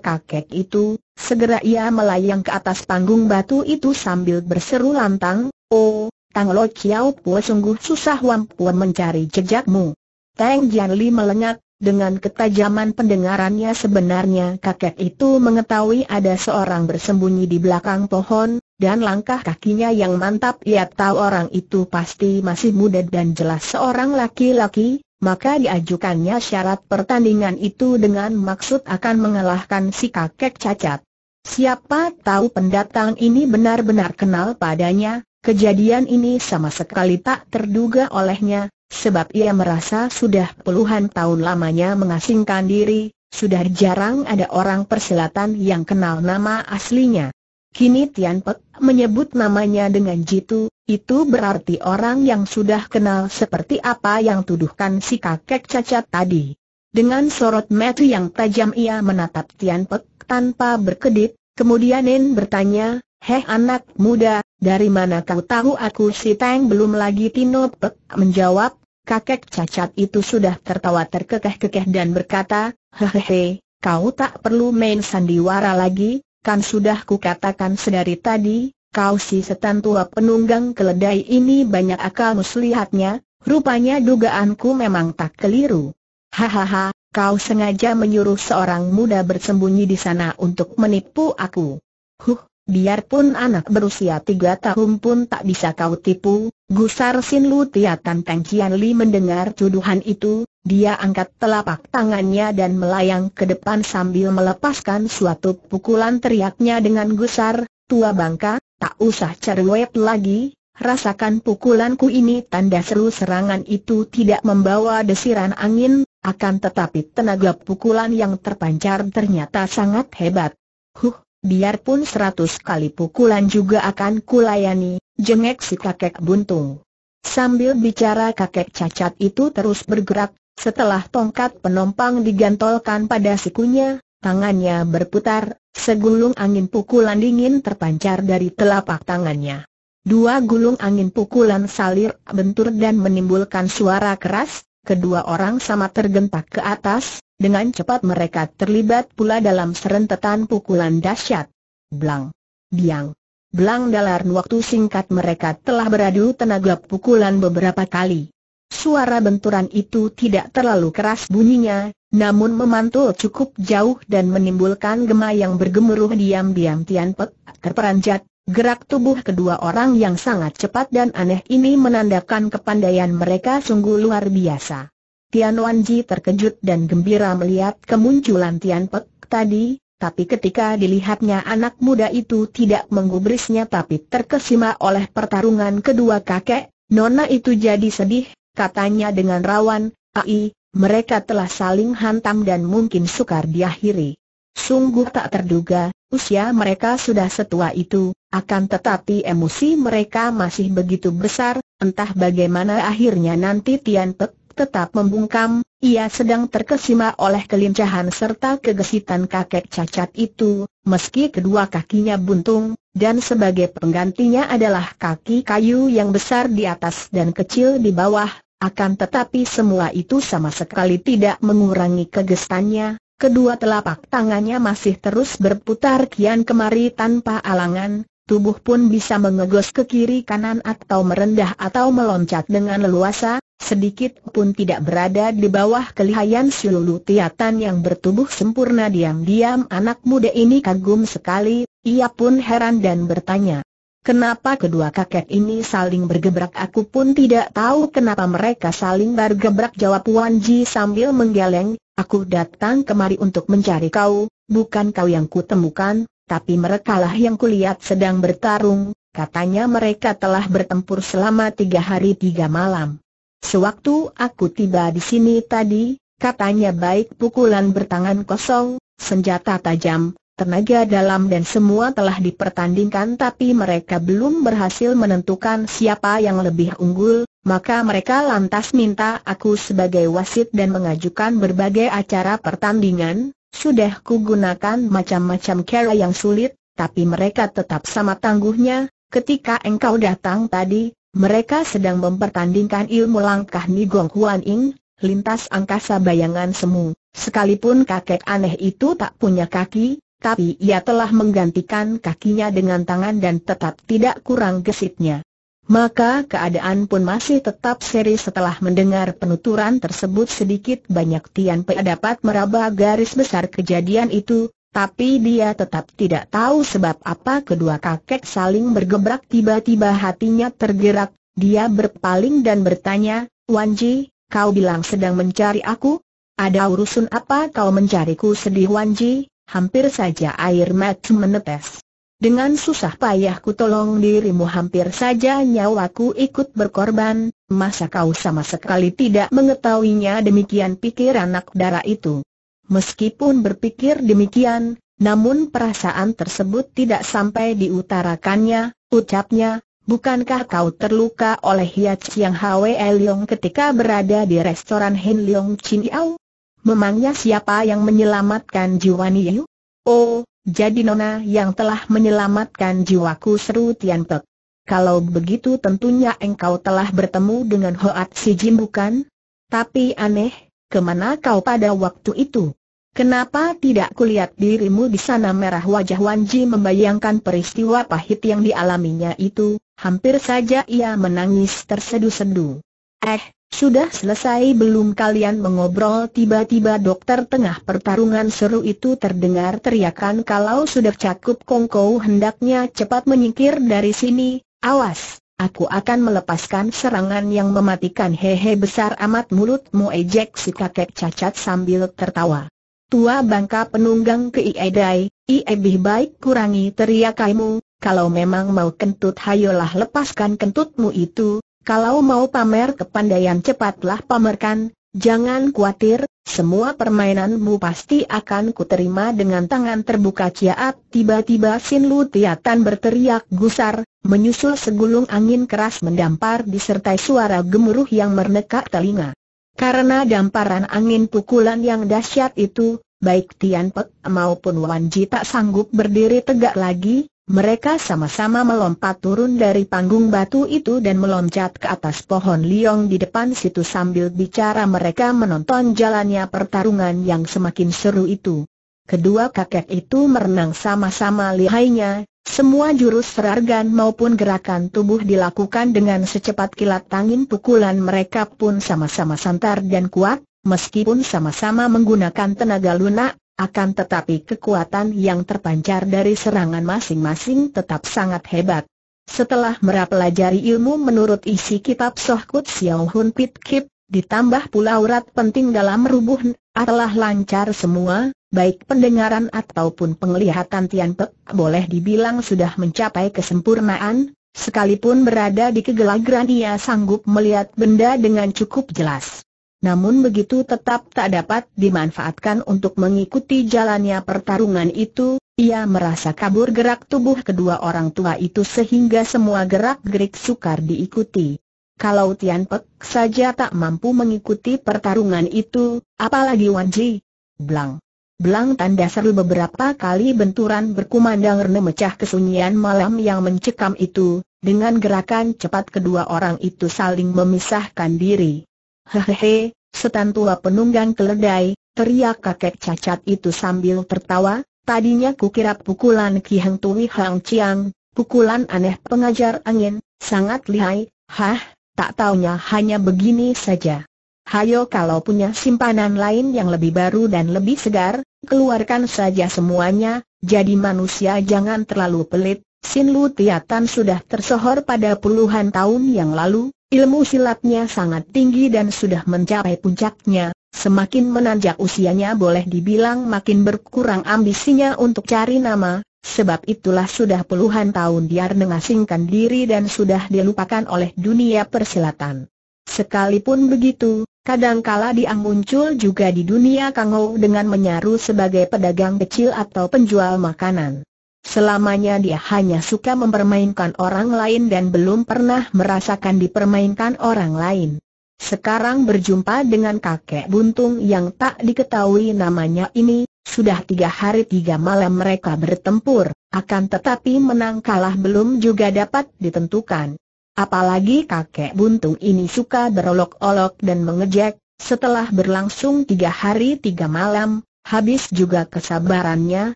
kakek itu, segera ia melayang ke atas panggung batu itu sambil berseru lantang, Oh, Tang Lo Chiao Pua sungguh susah Wang mencari jejakmu. Tang Jian Li melengat, dengan ketajaman pendengarannya sebenarnya kakek itu mengetahui ada seorang bersembunyi di belakang pohon, dan langkah kakinya yang mantap ia tahu orang itu pasti masih muda dan jelas seorang laki-laki, maka diajukannya syarat pertandingan itu dengan maksud akan mengalahkan si kakek cacat. Siapa tahu pendatang ini benar-benar kenal padanya, kejadian ini sama sekali tak terduga olehnya, sebab ia merasa sudah puluhan tahun lamanya mengasingkan diri, sudah jarang ada orang persilatan yang kenal nama aslinya. Kini Tian Pek menyebut namanya dengan jitu, itu berarti orang yang sudah kenal seperti apa yang tuduhkan si kakek cacat tadi. Dengan sorot mata yang tajam ia menatap Tian Pek tanpa berkedip, kemudian Nen bertanya, Heh anak muda, dari mana kau tahu aku si Tang belum lagi Tino menjawab, kakek cacat itu sudah tertawa terkekeh-kekeh dan berkata, hehehe, kau tak perlu main sandiwara lagi, kan sudah ku katakan sedari tadi, kau si setan tua penunggang keledai ini banyak akal muslihatnya, rupanya dugaanku memang tak keliru. Hahaha, kau sengaja menyuruh seorang muda bersembunyi di sana untuk menipu aku. Huh, biarpun anak berusia tiga tahun pun tak bisa kau tipu, gusar Sin Lu Tiatan Teng Kian Li mendengar tuduhan itu, dia angkat telapak tangannya dan melayang ke depan sambil melepaskan suatu pukulan teriaknya dengan gusar, tua bangka, tak usah cerewet lagi, rasakan pukulanku ini tanda seru serangan itu tidak membawa desiran angin, akan tetapi tenaga pukulan yang terpancar ternyata sangat hebat. Huh, biarpun seratus kali pukulan juga akan kulayani, jengek si kakek buntung. Sambil bicara kakek cacat itu terus bergerak, setelah tongkat penompang digantolkan pada sikunya, tangannya berputar, segulung angin pukulan dingin terpancar dari telapak tangannya. Dua gulung angin pukulan salir bentur dan menimbulkan suara keras, Kedua orang sama tergentak ke atas, dengan cepat mereka terlibat pula dalam serentetan pukulan dahsyat. Blang. Biang. blang dalam waktu singkat mereka telah beradu tenaga pukulan beberapa kali. Suara benturan itu tidak terlalu keras bunyinya, namun memantul cukup jauh dan menimbulkan gema yang bergemuruh diam-diam Tian Pek terperanjat, Gerak tubuh kedua orang yang sangat cepat dan aneh ini menandakan kepandaian mereka sungguh luar biasa. Tian Wanji terkejut dan gembira melihat kemunculan Tian Pek tadi, tapi ketika dilihatnya anak muda itu tidak menggubrisnya tapi terkesima oleh pertarungan kedua kakek, Nona itu jadi sedih, katanya dengan rawan, Ai, mereka telah saling hantam dan mungkin sukar diakhiri. Sungguh tak terduga, Usia mereka sudah setua itu, akan tetapi emosi mereka masih begitu besar, entah bagaimana akhirnya nanti Tian Pek tetap membungkam, ia sedang terkesima oleh kelincahan serta kegesitan kakek cacat itu, meski kedua kakinya buntung, dan sebagai penggantinya adalah kaki kayu yang besar di atas dan kecil di bawah, akan tetapi semua itu sama sekali tidak mengurangi kegestannya, Kedua telapak tangannya masih terus berputar kian kemari tanpa alangan, tubuh pun bisa mengegos ke kiri kanan atau merendah atau meloncat dengan leluasa, sedikit pun tidak berada di bawah kelihayan Silulu Tiatan yang bertubuh sempurna diam-diam anak muda ini kagum sekali, ia pun heran dan bertanya, Kenapa kedua kakek ini saling bergebrak aku pun tidak tahu kenapa mereka saling bergebrak jawab Wan Ji sambil menggeleng, aku datang kemari untuk mencari kau, bukan kau yang kutemukan, tapi mereka lah yang kulihat sedang bertarung, katanya mereka telah bertempur selama tiga hari tiga malam. Sewaktu aku tiba di sini tadi, katanya baik pukulan bertangan kosong, senjata tajam, tenaga dalam dan semua telah dipertandingkan tapi mereka belum berhasil menentukan siapa yang lebih unggul, maka mereka lantas minta aku sebagai wasit dan mengajukan berbagai acara pertandingan, sudah kugunakan macam-macam cara yang sulit, tapi mereka tetap sama tangguhnya, ketika engkau datang tadi, mereka sedang mempertandingkan ilmu langkah Nigong Huan Ing, lintas angkasa bayangan semu, sekalipun kakek aneh itu tak punya kaki, tapi ia telah menggantikan kakinya dengan tangan dan tetap tidak kurang gesitnya. Maka keadaan pun masih tetap seri setelah mendengar penuturan tersebut sedikit banyak Tian Pei dapat meraba garis besar kejadian itu, tapi dia tetap tidak tahu sebab apa kedua kakek saling bergebrak tiba-tiba hatinya tergerak, dia berpaling dan bertanya, Wan Ji, kau bilang sedang mencari aku? Ada urusan apa kau mencariku sedih Wan Ji? hampir saja air mata menetes. Dengan susah payah tolong dirimu hampir saja nyawaku ikut berkorban, masa kau sama sekali tidak mengetahuinya demikian pikir anak darah itu. Meskipun berpikir demikian, namun perasaan tersebut tidak sampai diutarakannya, ucapnya, bukankah kau terluka oleh Hiat Yang Hwe Leong ketika berada di restoran Hin Leong Chin Yao? Memangnya siapa yang menyelamatkan jiwa Niu? Oh, jadi Nona yang telah menyelamatkan jiwaku seru Tian Pek. Kalau begitu tentunya engkau telah bertemu dengan Hoat Si Jin bukan? Tapi aneh, kemana kau pada waktu itu? Kenapa tidak kulihat dirimu di sana merah wajah Wan Ji membayangkan peristiwa pahit yang dialaminya itu, hampir saja ia menangis tersedu-sedu. Eh, sudah selesai belum kalian mengobrol tiba-tiba dokter tengah pertarungan seru itu terdengar teriakan kalau sudah cakup Kongko hendaknya cepat menyingkir dari sini, awas, aku akan melepaskan serangan yang mematikan hehe besar amat mulutmu ejek si kakek cacat sambil tertawa. Tua bangka penunggang ke Iedai, Iebih baik kurangi teriakaimu, kalau memang mau kentut hayolah lepaskan kentutmu itu, kalau mau pamer kepandaian cepatlah pamerkan, jangan khawatir, semua permainanmu pasti akan kuterima dengan tangan terbuka ciaat. Tiba-tiba Sin Lu Tiatan berteriak gusar, menyusul segulung angin keras mendampar disertai suara gemuruh yang mernekak telinga. Karena damparan angin pukulan yang dahsyat itu, baik Tian Pek maupun Wan Ji tak sanggup berdiri tegak lagi, mereka sama-sama melompat turun dari panggung batu itu dan meloncat ke atas pohon liong di depan situ sambil bicara mereka menonton jalannya pertarungan yang semakin seru itu. Kedua kakek itu merenang sama-sama lihainya, semua jurus serargan maupun gerakan tubuh dilakukan dengan secepat kilat Tangin pukulan mereka pun sama-sama santar dan kuat, meskipun sama-sama menggunakan tenaga lunak, akan tetapi kekuatan yang terpancar dari serangan masing-masing tetap sangat hebat. Setelah merapelajari ilmu menurut isi kitab Sohkut Xiao Hun Pit Kip, ditambah pula urat penting dalam rubuh, adalah lancar semua, baik pendengaran ataupun penglihatan Tian Pek boleh dibilang sudah mencapai kesempurnaan, sekalipun berada di kegelagran ia sanggup melihat benda dengan cukup jelas namun begitu tetap tak dapat dimanfaatkan untuk mengikuti jalannya pertarungan itu, ia merasa kabur gerak tubuh kedua orang tua itu sehingga semua gerak-gerik sukar diikuti. Kalau Tian Pek saja tak mampu mengikuti pertarungan itu, apalagi Wan Ji. Blang. blang tanda seru beberapa kali benturan berkumandang memecah kesunyian malam yang mencekam itu, dengan gerakan cepat kedua orang itu saling memisahkan diri. Hehehe, setan tua penunggang keledai, teriak kakek cacat itu sambil tertawa, tadinya kukira pukulan Ki Hang Tui Hang Chiang, pukulan aneh pengajar angin, sangat lihai, hah, tak taunya hanya begini saja. Hayo kalau punya simpanan lain yang lebih baru dan lebih segar, keluarkan saja semuanya, jadi manusia jangan terlalu pelit, Sin Lu Tiatan sudah tersohor pada puluhan tahun yang lalu, Ilmu silatnya sangat tinggi dan sudah mencapai puncaknya, semakin menanjak usianya boleh dibilang makin berkurang ambisinya untuk cari nama, sebab itulah sudah puluhan tahun dia mengasingkan diri dan sudah dilupakan oleh dunia persilatan. Sekalipun begitu, kadangkala dia muncul juga di dunia kangau dengan menyaru sebagai pedagang kecil atau penjual makanan. Selamanya dia hanya suka mempermainkan orang lain dan belum pernah merasakan dipermainkan orang lain. Sekarang berjumpa dengan kakek buntung yang tak diketahui namanya ini, sudah tiga hari tiga malam mereka bertempur, akan tetapi menang kalah belum juga dapat ditentukan. Apalagi kakek buntung ini suka berolok-olok dan mengejek, setelah berlangsung tiga hari tiga malam, habis juga kesabarannya,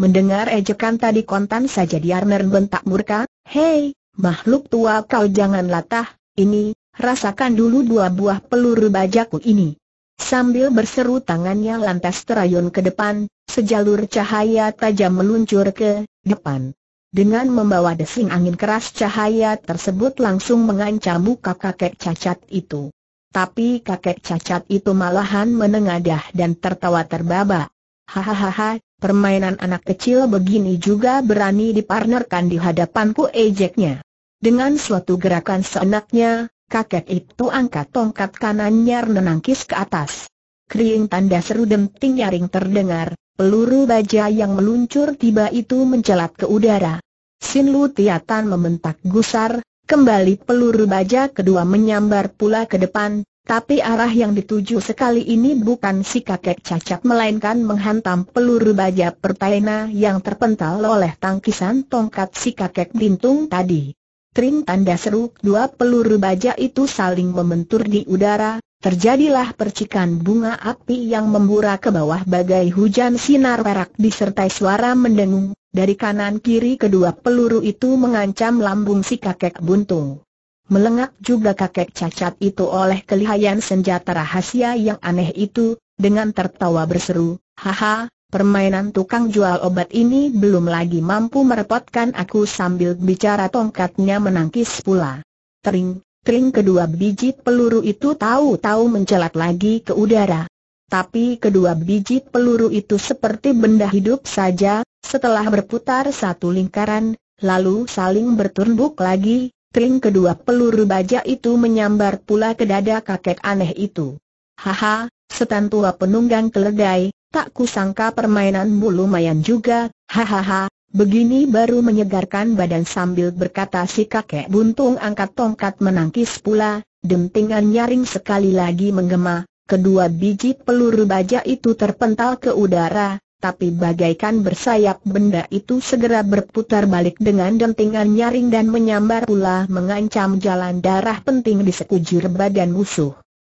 Mendengar ejekan tadi kontan saja Diarner bentak murka, Hei, makhluk tua kau jangan latah, ini, rasakan dulu dua buah peluru bajaku ini. Sambil berseru tangannya lantas terayun ke depan, sejalur cahaya tajam meluncur ke depan. Dengan membawa desing angin keras cahaya tersebut langsung mengancam muka kakek cacat itu. Tapi kakek cacat itu malahan menengadah dan tertawa terbaba. Hahaha, Permainan anak kecil begini juga berani dipartnerkan di hadapanku ejeknya. Dengan suatu gerakan seenaknya, kakek itu angkat tongkat kanannya menangkis ke atas. Kering tanda seru denting nyaring terdengar, peluru baja yang meluncur tiba itu mencelat ke udara. Sin Lu Tiatan membentak gusar, kembali peluru baja kedua menyambar pula ke depan, tapi arah yang dituju sekali ini bukan si kakek cacat melainkan menghantam peluru baja pertaina yang terpental oleh tangkisan tongkat si kakek bintung tadi. Tring tanda seru, dua peluru baja itu saling membentur di udara, terjadilah percikan bunga api yang membura ke bawah bagai hujan sinar perak disertai suara mendengung, dari kanan kiri kedua peluru itu mengancam lambung si kakek buntung. Melengak juga kakek cacat itu oleh kelihayan senjata rahasia yang aneh itu, dengan tertawa berseru, Haha, permainan tukang jual obat ini belum lagi mampu merepotkan aku sambil bicara tongkatnya menangkis pula. Tering, tering kedua biji peluru itu tahu-tahu mencelat lagi ke udara. Tapi kedua biji peluru itu seperti benda hidup saja, setelah berputar satu lingkaran, lalu saling bertunduk lagi, Kering kedua peluru baja itu menyambar pula ke dada kakek aneh itu. Haha, setan tua penunggang keledai, tak kusangka permainanmu lumayan juga, hahaha, begini baru menyegarkan badan sambil berkata si kakek buntung angkat tongkat menangkis pula, dentingan nyaring sekali lagi menggema, kedua biji peluru baja itu terpental ke udara, tapi bagaikan bersayap benda itu segera berputar balik dengan dentingan nyaring dan menyambar pula mengancam jalan darah penting di sekujur badan musuh.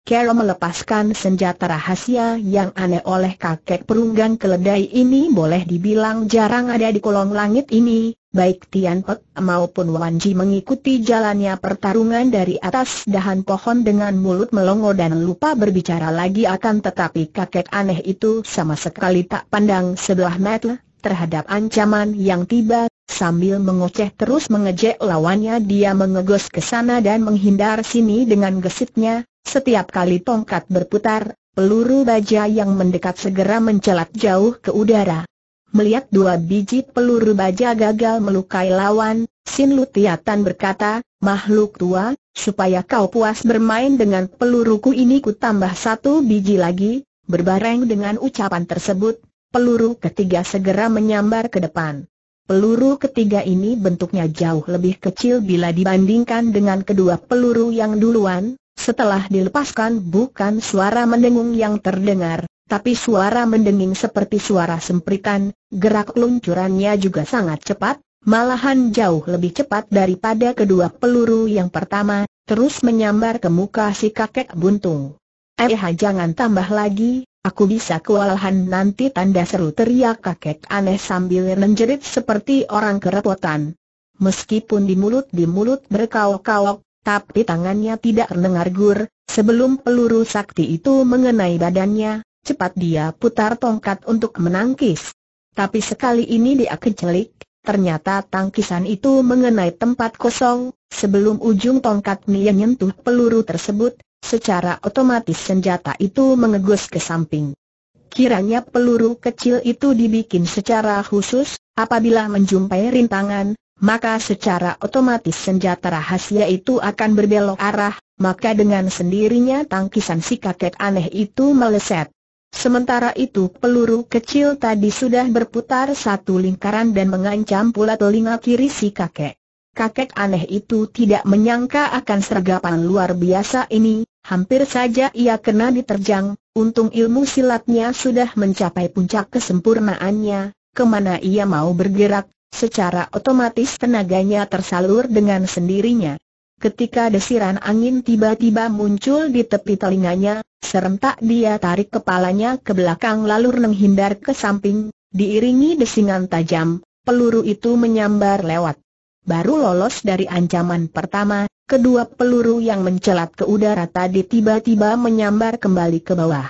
Kero melepaskan senjata rahasia yang aneh oleh kakek perunggang keledai ini boleh dibilang jarang ada di kolong langit ini, baik Tian Pek maupun Wan Ji mengikuti jalannya pertarungan dari atas dahan pohon dengan mulut melongo dan lupa berbicara lagi akan tetapi kakek aneh itu sama sekali tak pandang sebelah mata terhadap ancaman yang tiba Sambil mengoceh terus mengejek lawannya dia mengegos ke sana dan menghindar sini dengan gesitnya, setiap kali tongkat berputar, peluru baja yang mendekat segera mencelat jauh ke udara. Melihat dua biji peluru baja gagal melukai lawan, Sin Lutiatan berkata, Makhluk tua, supaya kau puas bermain dengan peluruku ini ku tambah satu biji lagi, berbareng dengan ucapan tersebut, peluru ketiga segera menyambar ke depan. Peluru ketiga ini bentuknya jauh lebih kecil bila dibandingkan dengan kedua peluru yang duluan, setelah dilepaskan bukan suara mendengung yang terdengar, tapi suara mendenging seperti suara semprikan, gerak luncurannya juga sangat cepat, malahan jauh lebih cepat daripada kedua peluru yang pertama, terus menyambar ke muka si kakek buntung. Eh, eh jangan tambah lagi, aku bisa kewalahan nanti tanda seru teriak kakek aneh sambil menjerit seperti orang kerepotan. Meskipun di mulut di mulut berkawak kawak tapi tangannya tidak terdengar gur, sebelum peluru sakti itu mengenai badannya, cepat dia putar tongkat untuk menangkis. Tapi sekali ini dia kecelik, ternyata tangkisan itu mengenai tempat kosong, sebelum ujung tongkat Nia nyentuh peluru tersebut, secara otomatis senjata itu mengegus ke samping. Kiranya peluru kecil itu dibikin secara khusus, apabila menjumpai rintangan, maka secara otomatis senjata rahasia itu akan berbelok arah, maka dengan sendirinya tangkisan si kakek aneh itu meleset. Sementara itu peluru kecil tadi sudah berputar satu lingkaran dan mengancam pula telinga kiri si kakek. Kakek aneh itu tidak menyangka akan sergapan luar biasa ini, hampir saja ia kena diterjang, untung ilmu silatnya sudah mencapai puncak kesempurnaannya, kemana ia mau bergerak, secara otomatis tenaganya tersalur dengan sendirinya. Ketika desiran angin tiba-tiba muncul di tepi telinganya, serentak dia tarik kepalanya ke belakang lalu menghindar ke samping, diiringi desingan tajam, peluru itu menyambar lewat. Baru lolos dari ancaman pertama, kedua peluru yang mencelat ke udara tadi tiba-tiba menyambar kembali ke bawah.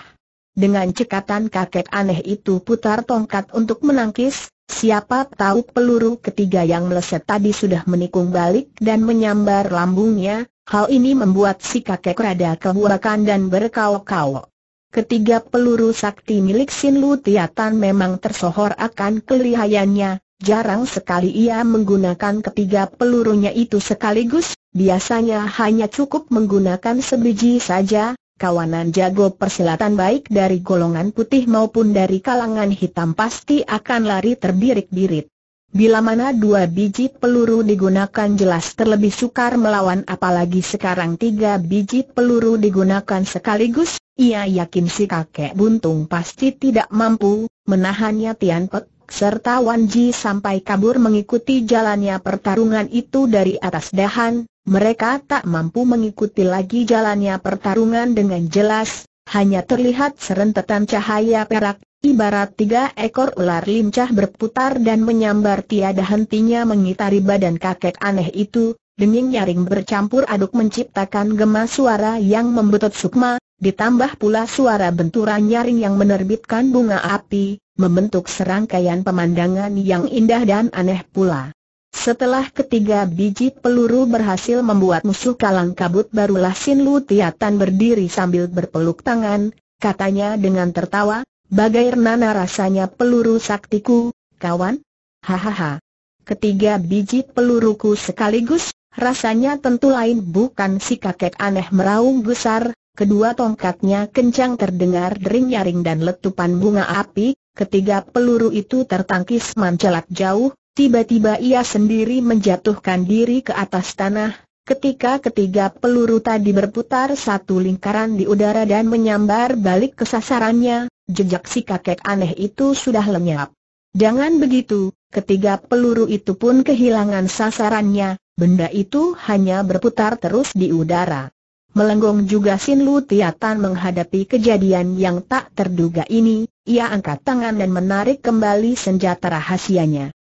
Dengan cekatan kakek aneh itu putar tongkat untuk menangkis, Siapa tahu peluru ketiga yang meleset tadi sudah menikung balik dan menyambar lambungnya, hal ini membuat si kakek rada kebuakan dan berkaok-kaok. Ketiga peluru sakti milik Sin Lu Tiatan memang tersohor akan kelihayannya, jarang sekali ia menggunakan ketiga pelurunya itu sekaligus, biasanya hanya cukup menggunakan sebiji saja, kawanan jago persilatan baik dari golongan putih maupun dari kalangan hitam pasti akan lari terbirik-birit. Bila mana dua biji peluru digunakan jelas terlebih sukar melawan apalagi sekarang tiga biji peluru digunakan sekaligus, ia yakin si kakek buntung pasti tidak mampu menahannya Tian Pek, serta Wan Ji sampai kabur mengikuti jalannya pertarungan itu dari atas dahan, mereka tak mampu mengikuti lagi jalannya pertarungan dengan jelas, hanya terlihat serentetan cahaya perak, ibarat tiga ekor ular lincah berputar dan menyambar tiada hentinya mengitari badan kakek aneh itu, Denging nyaring bercampur aduk menciptakan gema suara yang membetut sukma, ditambah pula suara benturan nyaring yang menerbitkan bunga api, membentuk serangkaian pemandangan yang indah dan aneh pula. Setelah ketiga biji peluru berhasil membuat musuh kalang kabut barulah Sin Lu Tiatan berdiri sambil berpeluk tangan, katanya dengan tertawa, bagai renana rasanya peluru saktiku, kawan? Hahaha. Ketiga biji peluruku sekaligus, rasanya tentu lain bukan si kakek aneh meraung besar, kedua tongkatnya kencang terdengar dering-nyaring dan letupan bunga api, ketiga peluru itu tertangkis mencelat jauh, Tiba-tiba ia sendiri menjatuhkan diri ke atas tanah, ketika ketiga peluru tadi berputar satu lingkaran di udara dan menyambar balik ke sasarannya, jejak si kakek aneh itu sudah lenyap. Jangan begitu, ketiga peluru itu pun kehilangan sasarannya, benda itu hanya berputar terus di udara. Melenggong juga Sin Lu Tiatan menghadapi kejadian yang tak terduga ini, ia angkat tangan dan menarik kembali senjata rahasianya.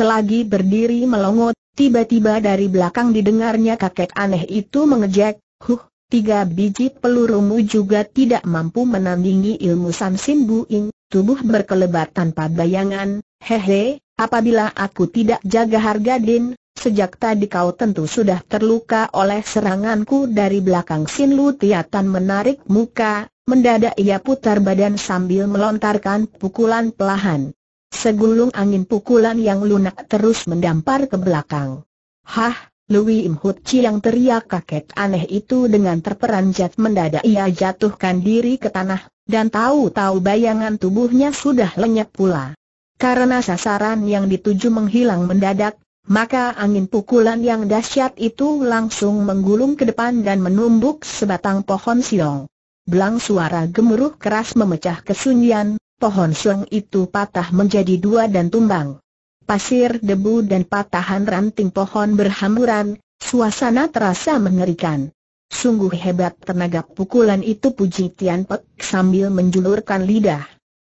Selagi berdiri melongot, tiba-tiba dari belakang didengarnya kakek aneh itu mengejek, huh, tiga biji pelurumu juga tidak mampu menandingi ilmu Samsin Buing, tubuh berkelebat tanpa bayangan, hehe, apabila aku tidak jaga harga din, Sejak tadi kau tentu sudah terluka oleh seranganku dari belakang Sin Lu Tiatan menarik muka, mendadak ia putar badan sambil melontarkan pukulan pelahan. Segulung angin pukulan yang lunak terus mendampar ke belakang. Hah, Lui Im Hut Chi yang teriak kaget aneh itu dengan terperanjat mendadak ia jatuhkan diri ke tanah, dan tahu-tahu bayangan tubuhnya sudah lenyap pula. Karena sasaran yang dituju menghilang mendadak, maka angin pukulan yang dahsyat itu langsung menggulung ke depan dan menumbuk sebatang pohon siong. Belang suara gemuruh keras memecah kesunyian, pohon seng itu patah menjadi dua dan tumbang. Pasir debu dan patahan ranting pohon berhamburan, suasana terasa mengerikan. Sungguh hebat tenaga pukulan itu puji Tian Pek sambil menjulurkan lidah.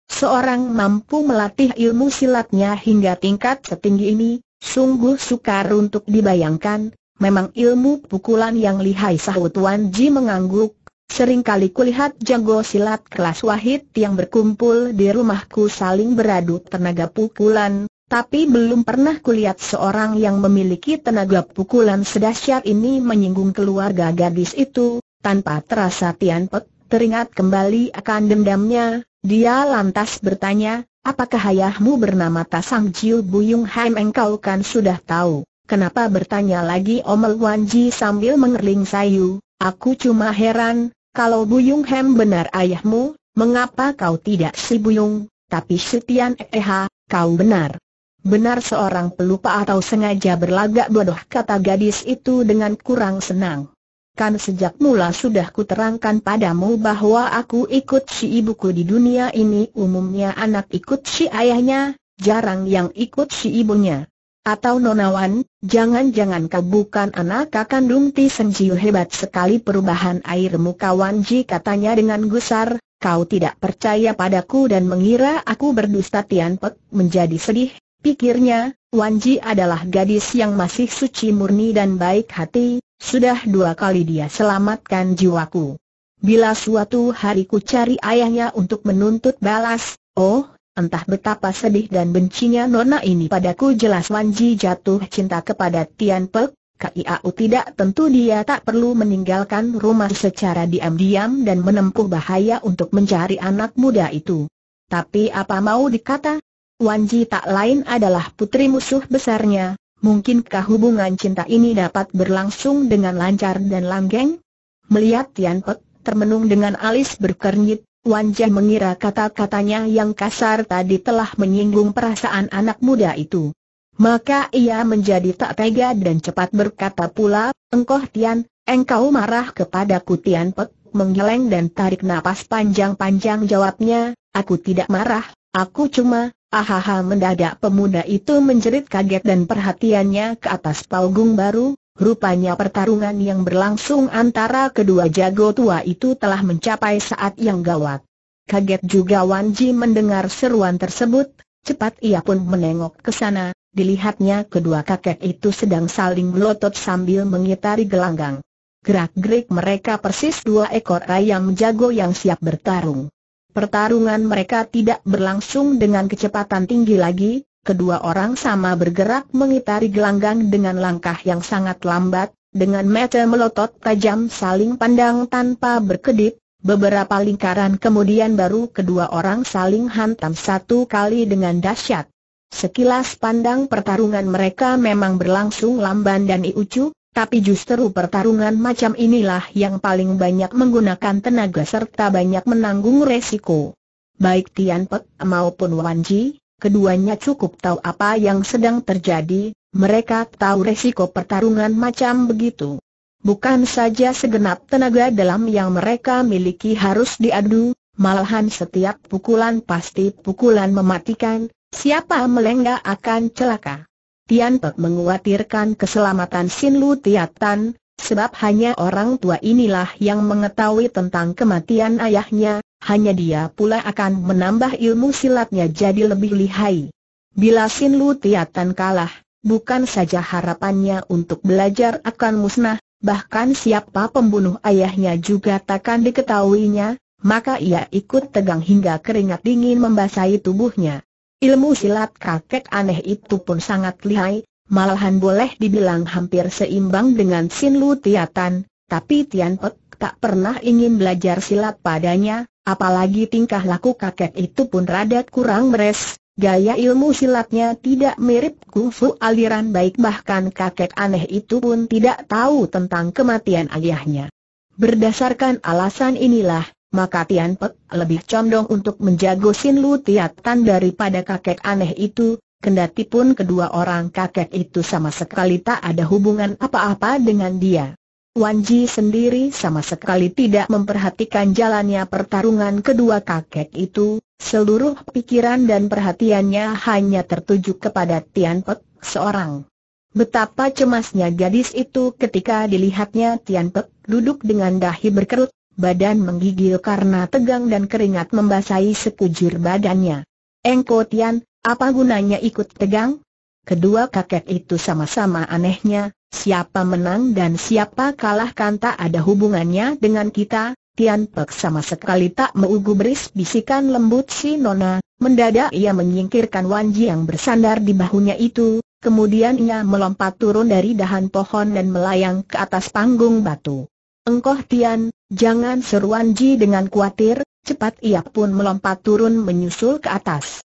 Seorang mampu melatih ilmu silatnya hingga tingkat setinggi ini, sungguh sukar untuk dibayangkan, memang ilmu pukulan yang lihai sahut Wan Ji mengangguk, Sering kali kulihat jago silat kelas wahid yang berkumpul di rumahku saling beradu tenaga pukulan, tapi belum pernah kulihat seorang yang memiliki tenaga pukulan sedahsyat ini menyinggung keluarga gadis itu, tanpa terasa Tian Pek teringat kembali akan dendamnya, dia lantas bertanya, apakah ayahmu bernama Tasang Jiu Buyung Haim engkau kan sudah tahu, kenapa bertanya lagi Omel Wanji sambil mengerling sayu, aku cuma heran, kalau Buyung Hem benar ayahmu, mengapa kau tidak si Buyung, tapi si Tian Ha, kau benar. Benar seorang pelupa atau sengaja berlagak bodoh kata gadis itu dengan kurang senang. Kan sejak mula sudah kuterangkan padamu bahwa aku ikut si ibuku di dunia ini umumnya anak ikut si ayahnya, jarang yang ikut si ibunya atau nonawan, jangan-jangan kau bukan anak kandung Ti Senjiu hebat sekali perubahan air muka Wan katanya dengan gusar, kau tidak percaya padaku dan mengira aku berdusta Tian Pek menjadi sedih, pikirnya, Wanji adalah gadis yang masih suci murni dan baik hati, sudah dua kali dia selamatkan jiwaku. Bila suatu hari ku cari ayahnya untuk menuntut balas, oh, Entah betapa sedih dan bencinya nona ini padaku jelas Wanji jatuh cinta kepada Tian Pek, KIAU tidak tentu dia tak perlu meninggalkan rumah secara diam-diam dan menempuh bahaya untuk mencari anak muda itu. Tapi apa mau dikata? Wanji tak lain adalah putri musuh besarnya, mungkinkah hubungan cinta ini dapat berlangsung dengan lancar dan langgeng? Melihat Tian Pek termenung dengan alis berkernyit, Wan Jai mengira kata-katanya yang kasar tadi telah menyinggung perasaan anak muda itu. Maka ia menjadi tak tega dan cepat berkata pula, "Engkau Tian, engkau marah kepada kutian Pek, menggeleng dan tarik nafas panjang-panjang jawabnya, aku tidak marah, aku cuma, ahaha mendadak pemuda itu menjerit kaget dan perhatiannya ke atas paugung baru, Rupanya pertarungan yang berlangsung antara kedua jago tua itu telah mencapai saat yang gawat. Kaget juga Wan Ji mendengar seruan tersebut, cepat ia pun menengok ke sana, dilihatnya kedua kakek itu sedang saling melotot sambil mengitari gelanggang. Gerak-gerik mereka persis dua ekor ayam jago yang siap bertarung. Pertarungan mereka tidak berlangsung dengan kecepatan tinggi lagi, kedua orang sama bergerak mengitari gelanggang dengan langkah yang sangat lambat, dengan mata melotot tajam saling pandang tanpa berkedip, beberapa lingkaran kemudian baru kedua orang saling hantam satu kali dengan dahsyat. Sekilas pandang pertarungan mereka memang berlangsung lamban dan iucu, tapi justru pertarungan macam inilah yang paling banyak menggunakan tenaga serta banyak menanggung resiko. Baik Tian Pek maupun Wan Ji, keduanya cukup tahu apa yang sedang terjadi, mereka tahu resiko pertarungan macam begitu. Bukan saja segenap tenaga dalam yang mereka miliki harus diadu, malahan setiap pukulan pasti pukulan mematikan, siapa melenggak akan celaka. Tian Pek mengkhawatirkan keselamatan Sin Lu tan. Sebab hanya orang tua inilah yang mengetahui tentang kematian ayahnya, hanya dia pula akan menambah ilmu silatnya jadi lebih lihai. Bila Sin Lu Tiatan kalah, bukan saja harapannya untuk belajar akan musnah, bahkan siapa pembunuh ayahnya juga takkan diketahuinya, maka ia ikut tegang hingga keringat dingin membasahi tubuhnya. Ilmu silat kakek aneh itu pun sangat lihai, malahan boleh dibilang hampir seimbang dengan Sin Lu Tiatan, tapi Tian Pek tak pernah ingin belajar silat padanya, apalagi tingkah laku kakek itu pun rada kurang beres, gaya ilmu silatnya tidak mirip kungfu aliran baik bahkan kakek aneh itu pun tidak tahu tentang kematian ayahnya. Berdasarkan alasan inilah, maka Tian Pek lebih condong untuk menjago Sin Lu Tiatan daripada kakek aneh itu, Kendati pun kedua orang kakek itu sama sekali tak ada hubungan apa-apa dengan dia. Wanji sendiri sama sekali tidak memperhatikan jalannya pertarungan kedua kakek itu, seluruh pikiran dan perhatiannya hanya tertuju kepada Tian Pek seorang. Betapa cemasnya gadis itu ketika dilihatnya Tian Pek duduk dengan dahi berkerut, badan menggigil karena tegang dan keringat membasahi sekujur badannya. Engko Tian, apa gunanya ikut tegang? Kedua kakek itu sama-sama anehnya, siapa menang dan siapa kalah kan tak ada hubungannya dengan kita, Tian Pek sama sekali tak mau gubris bisikan lembut si Nona, mendadak ia menyingkirkan Wan Ji yang bersandar di bahunya itu, kemudian ia melompat turun dari dahan pohon dan melayang ke atas panggung batu. Engkoh Tian, jangan seru Wan Ji dengan khawatir, cepat ia pun melompat turun menyusul ke atas.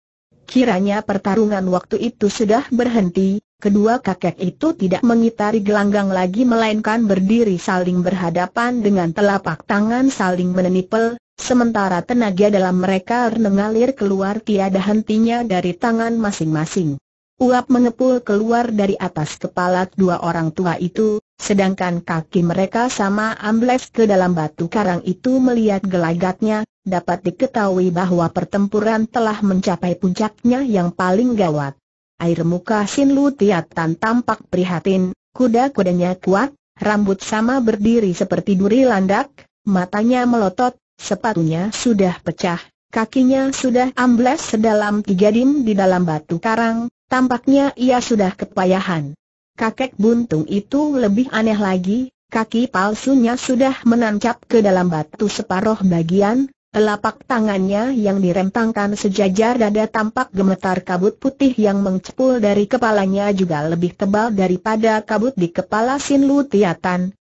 Kiranya pertarungan waktu itu sudah berhenti, kedua kakek itu tidak mengitari gelanggang lagi melainkan berdiri saling berhadapan dengan telapak tangan saling menenipel, sementara tenaga dalam mereka mengalir keluar tiada hentinya dari tangan masing-masing. Uap mengepul keluar dari atas kepala dua orang tua itu, sedangkan kaki mereka sama ambles ke dalam batu karang itu melihat gelagatnya, dapat diketahui bahwa pertempuran telah mencapai puncaknya yang paling gawat. Air muka Sin Lu Tiatan tampak prihatin, kuda-kudanya kuat, rambut sama berdiri seperti duri landak, matanya melotot, sepatunya sudah pecah, kakinya sudah ambles sedalam tiga dim di dalam batu karang, tampaknya ia sudah kepayahan. Kakek buntung itu lebih aneh lagi, kaki palsunya sudah menancap ke dalam batu separoh bagian, Telapak tangannya yang direntangkan sejajar dada tampak gemetar kabut putih yang mengcepul dari kepalanya juga lebih tebal daripada kabut di kepala Sin Lu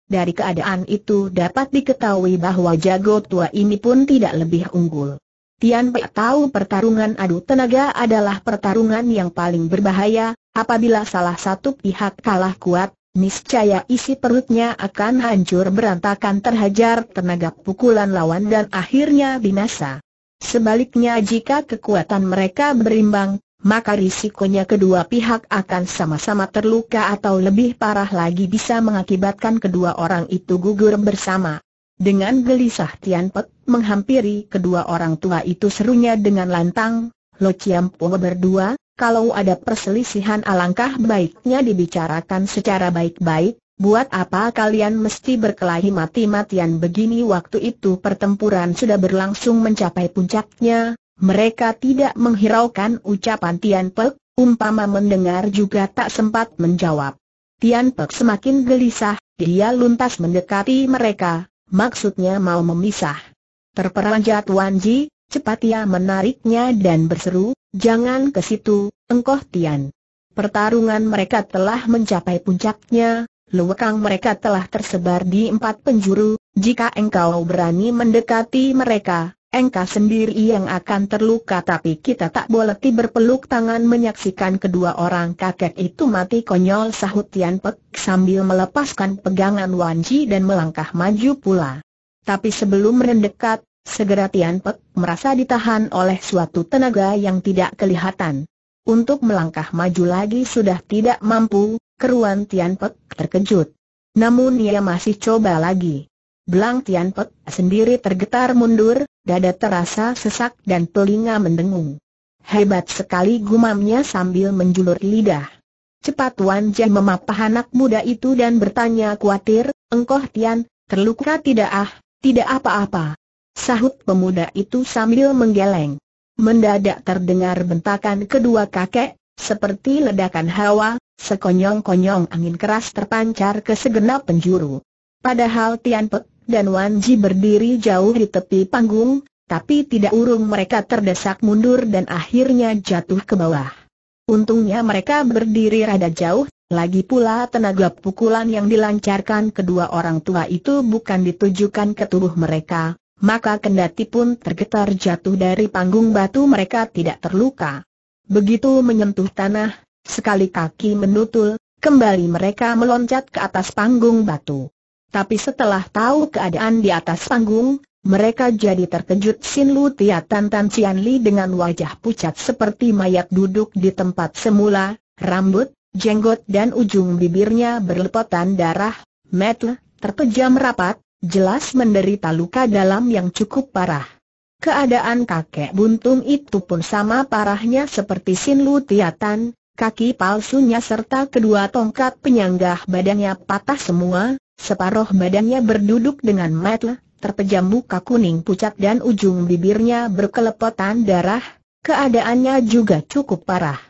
Dari keadaan itu dapat diketahui bahwa jago tua ini pun tidak lebih unggul. Tian Pei tahu pertarungan adu tenaga adalah pertarungan yang paling berbahaya, apabila salah satu pihak kalah kuat, Niscaya isi perutnya akan hancur berantakan terhajar tenaga pukulan lawan dan akhirnya binasa. Sebaliknya jika kekuatan mereka berimbang, maka risikonya kedua pihak akan sama-sama terluka atau lebih parah lagi bisa mengakibatkan kedua orang itu gugur bersama. Dengan gelisah Tian Pek menghampiri kedua orang tua itu serunya dengan lantang, Lo Chiam Po berdua, kalau ada perselisihan alangkah baiknya dibicarakan secara baik-baik, buat apa kalian mesti berkelahi mati-matian begini waktu itu pertempuran sudah berlangsung mencapai puncaknya, mereka tidak menghiraukan ucapan Tian Pek, umpama mendengar juga tak sempat menjawab. Tian Pek semakin gelisah, dia luntas mendekati mereka, maksudnya mau memisah. Terperanjat Wan Ji, Cepat ia menariknya dan berseru, jangan ke situ, engkau Tian. Pertarungan mereka telah mencapai puncaknya, lewekang mereka telah tersebar di empat penjuru, jika engkau berani mendekati mereka, engkau sendiri yang akan terluka tapi kita tak boleh berpeluk tangan menyaksikan kedua orang kakek itu mati konyol sahut Tian Pek sambil melepaskan pegangan Wanji dan melangkah maju pula. Tapi sebelum mendekat, Segera Tian Pek merasa ditahan oleh suatu tenaga yang tidak kelihatan. Untuk melangkah maju lagi sudah tidak mampu, keruan Tian Pek terkejut. Namun ia masih coba lagi. Belang Tian Pek sendiri tergetar mundur, dada terasa sesak dan telinga mendengung. Hebat sekali gumamnya sambil menjulur lidah. Cepat Wan Jie memapah anak muda itu dan bertanya khawatir, engkau Tian, terluka tidak ah, tidak apa-apa. Sahut pemuda itu sambil menggeleng. Mendadak terdengar bentakan kedua kakek, seperti ledakan hawa, sekonyong-konyong angin keras terpancar ke segenap penjuru. Padahal Tian Pe dan Wan Ji berdiri jauh di tepi panggung, tapi tidak urung mereka terdesak mundur dan akhirnya jatuh ke bawah. Untungnya mereka berdiri rada jauh, lagi pula tenaga pukulan yang dilancarkan kedua orang tua itu bukan ditujukan ke tubuh mereka, maka kendati pun tergetar jatuh dari panggung batu mereka tidak terluka. Begitu menyentuh tanah, sekali kaki menutul, kembali mereka meloncat ke atas panggung batu. Tapi setelah tahu keadaan di atas panggung, mereka jadi terkejut Sin Lu Tan Tan Cian Li dengan wajah pucat seperti mayat duduk di tempat semula, rambut, jenggot dan ujung bibirnya berlepotan darah, metel, terpejam rapat, jelas menderita luka dalam yang cukup parah. Keadaan kakek buntung itu pun sama parahnya seperti Sin Lu kaki palsunya serta kedua tongkat penyanggah badannya patah semua, separuh badannya berduduk dengan metel, terpejam muka kuning pucat dan ujung bibirnya berkelepotan darah, keadaannya juga cukup parah.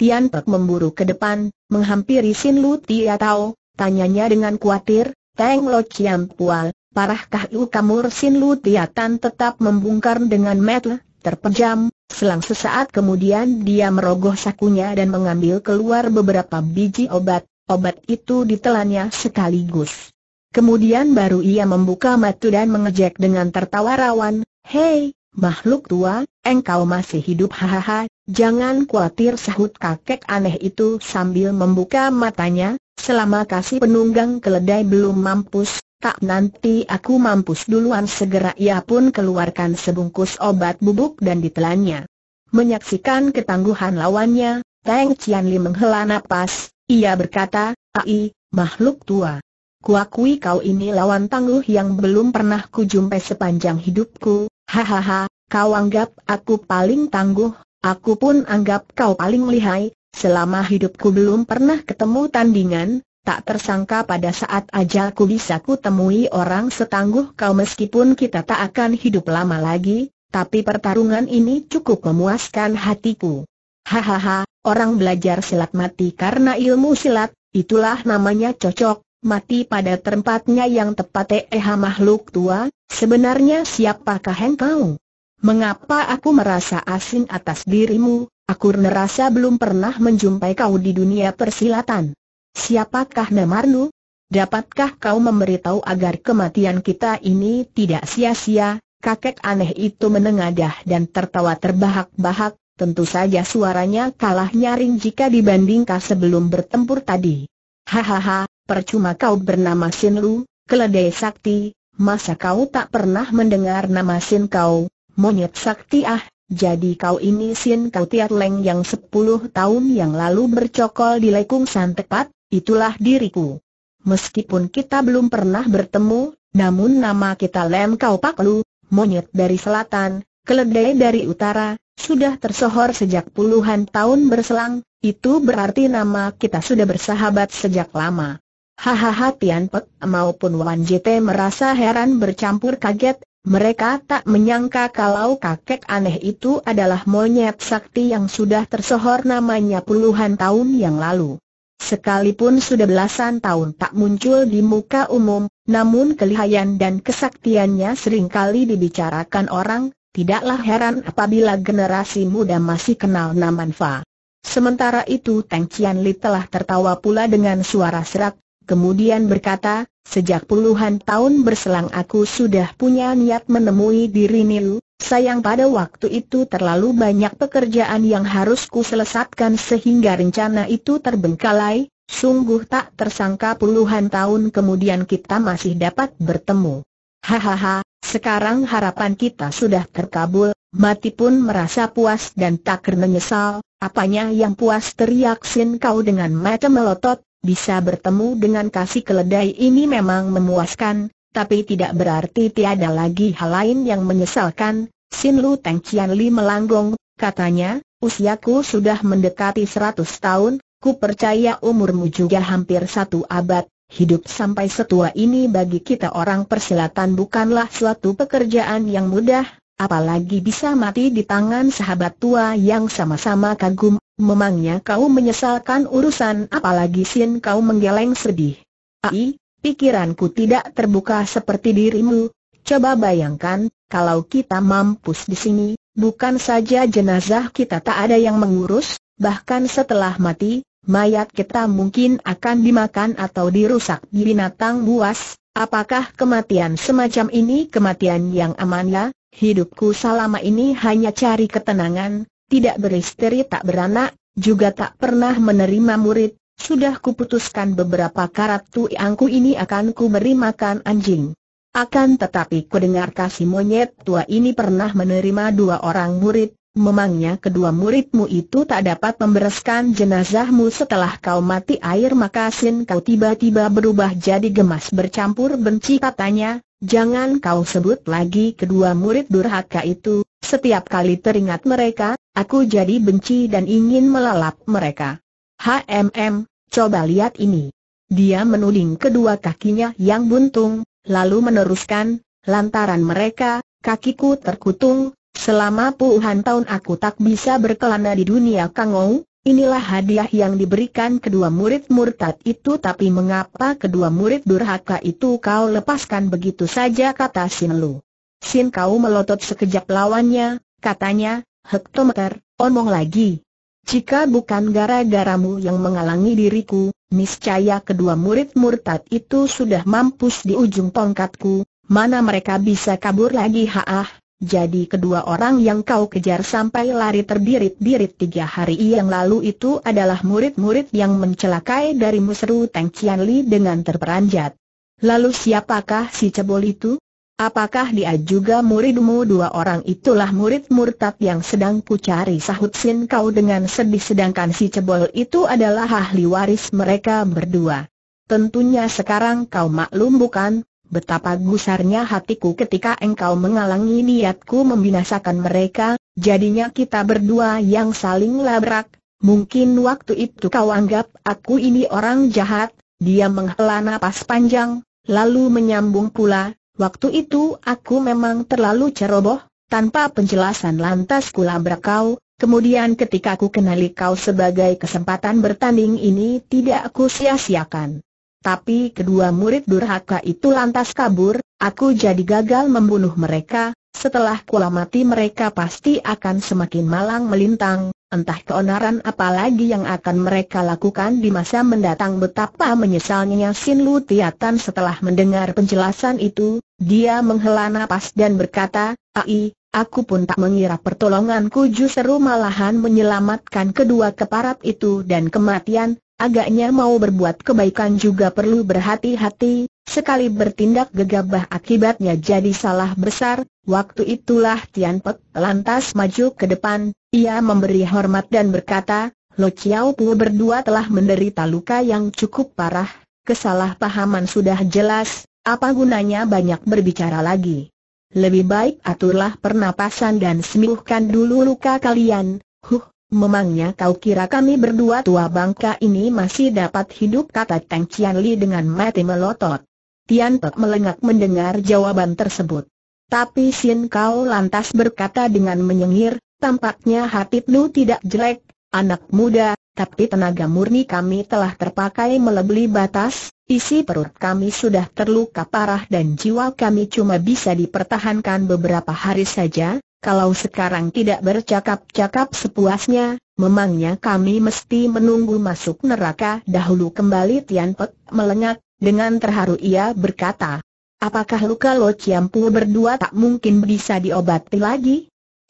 Tian Pek memburu ke depan, menghampiri Sin Lu Tiatao, tanyanya dengan khawatir, Teng Lo Chiam Pual, Parahkah lu Sin Lu Tiatan tetap membungkar dengan metel, terpejam, selang sesaat kemudian dia merogoh sakunya dan mengambil keluar beberapa biji obat, obat itu ditelannya sekaligus. Kemudian baru ia membuka mata dan mengejek dengan tertawa rawan, Hei, makhluk tua, engkau masih hidup hahaha, jangan khawatir sahut kakek aneh itu sambil membuka matanya, selama kasih penunggang keledai belum mampus, tak nanti aku mampus duluan segera ia pun keluarkan sebungkus obat bubuk dan ditelannya. Menyaksikan ketangguhan lawannya, Teng Cian Li menghela napas, ia berkata, Ai, makhluk tua. Kuakui kau ini lawan tangguh yang belum pernah kujumpai sepanjang hidupku, hahaha, kau anggap aku paling tangguh, aku pun anggap kau paling lihai, selama hidupku belum pernah ketemu tandingan, tak tersangka pada saat ajalku bisa kutemui orang setangguh kau meskipun kita tak akan hidup lama lagi, tapi pertarungan ini cukup memuaskan hatiku. Hahaha, orang belajar silat mati karena ilmu silat, itulah namanya cocok, mati pada tempatnya yang tepat eh makhluk tua, sebenarnya siapakah engkau? Mengapa aku merasa asing atas dirimu, aku nerasa belum pernah menjumpai kau di dunia persilatan. Siapakah Memarnu? Dapatkah kau memberitahu agar kematian kita ini tidak sia-sia? Kakek aneh itu menengadah dan tertawa terbahak-bahak, tentu saja suaranya kalah nyaring jika dibandingkan sebelum bertempur tadi. Hahaha, percuma kau bernama Sinlu, keledai sakti, masa kau tak pernah mendengar nama Sin kau, monyet sakti ah, jadi kau ini Sin kau Tiat Leng yang sepuluh tahun yang lalu bercokol di lekung san tepat? Itulah diriku. Meskipun kita belum pernah bertemu, namun nama kita Lem Kau Pak Lu, monyet dari selatan, keledai dari utara, sudah tersohor sejak puluhan tahun berselang, itu berarti nama kita sudah bersahabat sejak lama. Hahaha Tian Pek maupun Wan JT merasa heran bercampur kaget, mereka tak menyangka kalau kakek aneh itu adalah monyet sakti yang sudah tersohor namanya puluhan tahun yang lalu. Sekalipun sudah belasan tahun tak muncul di muka umum, namun kelihayan dan kesaktiannya sering kali dibicarakan orang, tidaklah heran apabila generasi muda masih kenal nama Fa. Sementara itu Tang Cian Li telah tertawa pula dengan suara serak, kemudian berkata, Sejak puluhan tahun berselang aku sudah punya niat menemui diri Nilu, Sayang pada waktu itu terlalu banyak pekerjaan yang harus selesatkan sehingga rencana itu terbengkalai, sungguh tak tersangka puluhan tahun kemudian kita masih dapat bertemu. Hahaha, sekarang harapan kita sudah terkabul, mati pun merasa puas dan tak kena nyesal. apanya yang puas teriak Sin kau dengan mata melotot, bisa bertemu dengan kasih keledai ini memang memuaskan, tapi tidak berarti tiada lagi hal lain yang menyesalkan, Sin Lu Teng Li melanggong, katanya, usiaku sudah mendekati seratus tahun, ku percaya umurmu juga hampir satu abad, hidup sampai setua ini bagi kita orang persilatan bukanlah suatu pekerjaan yang mudah, apalagi bisa mati di tangan sahabat tua yang sama-sama kagum, memangnya kau menyesalkan urusan apalagi Sin kau menggeleng sedih. Ai, pikiranku tidak terbuka seperti dirimu. Coba bayangkan, kalau kita mampus di sini, bukan saja jenazah kita tak ada yang mengurus, bahkan setelah mati, mayat kita mungkin akan dimakan atau dirusak binatang buas. Apakah kematian semacam ini kematian yang aman ya? Hidupku selama ini hanya cari ketenangan, tidak beristeri, tak beranak, juga tak pernah menerima murid, sudah kuputuskan beberapa karat tuangku ini akan ku beri makan anjing. Akan tetapi kudengar kasih monyet tua ini pernah menerima dua orang murid, memangnya kedua muridmu itu tak dapat membereskan jenazahmu setelah kau mati air maka sin kau tiba-tiba berubah jadi gemas bercampur benci katanya, Jangan kau sebut lagi kedua murid durhaka itu, setiap kali teringat mereka, aku jadi benci dan ingin melalap mereka. HMM, coba lihat ini. Dia menuding kedua kakinya yang buntung, lalu meneruskan, lantaran mereka, kakiku terkutung, selama puluhan tahun aku tak bisa berkelana di dunia kangou, inilah hadiah yang diberikan kedua murid murtad itu tapi mengapa kedua murid durhaka itu kau lepaskan begitu saja kata Sin Lu. Sin kau melotot sekejap lawannya, katanya, hektometer, omong lagi. Jika bukan gara-garamu yang mengalangi diriku, niscaya kedua murid murtad itu sudah mampus di ujung tongkatku, mana mereka bisa kabur lagi haah. Jadi kedua orang yang kau kejar sampai lari terbirit-birit tiga hari yang lalu itu adalah murid-murid yang mencelakai dari seru Teng Qianli dengan terperanjat. Lalu siapakah si cebol itu? Apakah dia juga muridmu dua orang itulah murid murtad yang sedang cari sahut Sin Kau dengan sedih sedangkan si cebol itu adalah ahli waris mereka berdua. Tentunya sekarang kau maklum bukan, betapa gusarnya hatiku ketika engkau menghalangi niatku membinasakan mereka, jadinya kita berdua yang saling labrak, mungkin waktu itu kau anggap aku ini orang jahat, dia menghela napas panjang, lalu menyambung pula, Waktu itu aku memang terlalu ceroboh, tanpa penjelasan lantas kulabrak kau, kemudian ketika aku kenali kau sebagai kesempatan bertanding ini tidak aku sia-siakan. Tapi kedua murid durhaka itu lantas kabur, aku jadi gagal membunuh mereka, setelah kulamati mereka pasti akan semakin malang melintang, Entah keonaran apa lagi yang akan mereka lakukan di masa mendatang betapa menyesalnya Sin Lu Tiatan setelah mendengar penjelasan itu, dia menghela napas dan berkata, Ai, aku pun tak mengira pertolonganku justru malahan menyelamatkan kedua keparat itu dan kematian, agaknya mau berbuat kebaikan juga perlu berhati-hati, Sekali bertindak gegabah akibatnya jadi salah besar, waktu itulah Tian Pek lantas maju ke depan, ia memberi hormat dan berkata, Lo Chiao Pu berdua telah menderita luka yang cukup parah, kesalahpahaman sudah jelas, apa gunanya banyak berbicara lagi. Lebih baik aturlah pernapasan dan sembuhkan dulu luka kalian, huh, memangnya kau kira kami berdua tua bangka ini masih dapat hidup kata Teng Cian Li dengan mati melotot. Tian Pek melengak mendengar jawaban tersebut. Tapi Sin Kau lantas berkata dengan menyengir, tampaknya hati Lu tidak jelek, anak muda, tapi tenaga murni kami telah terpakai melebihi batas, isi perut kami sudah terluka parah dan jiwa kami cuma bisa dipertahankan beberapa hari saja, kalau sekarang tidak bercakap-cakap sepuasnya, memangnya kami mesti menunggu masuk neraka dahulu kembali Tian Pek melengak, dengan terharu ia berkata, Apakah luka Lo Chiampu berdua tak mungkin bisa diobati lagi?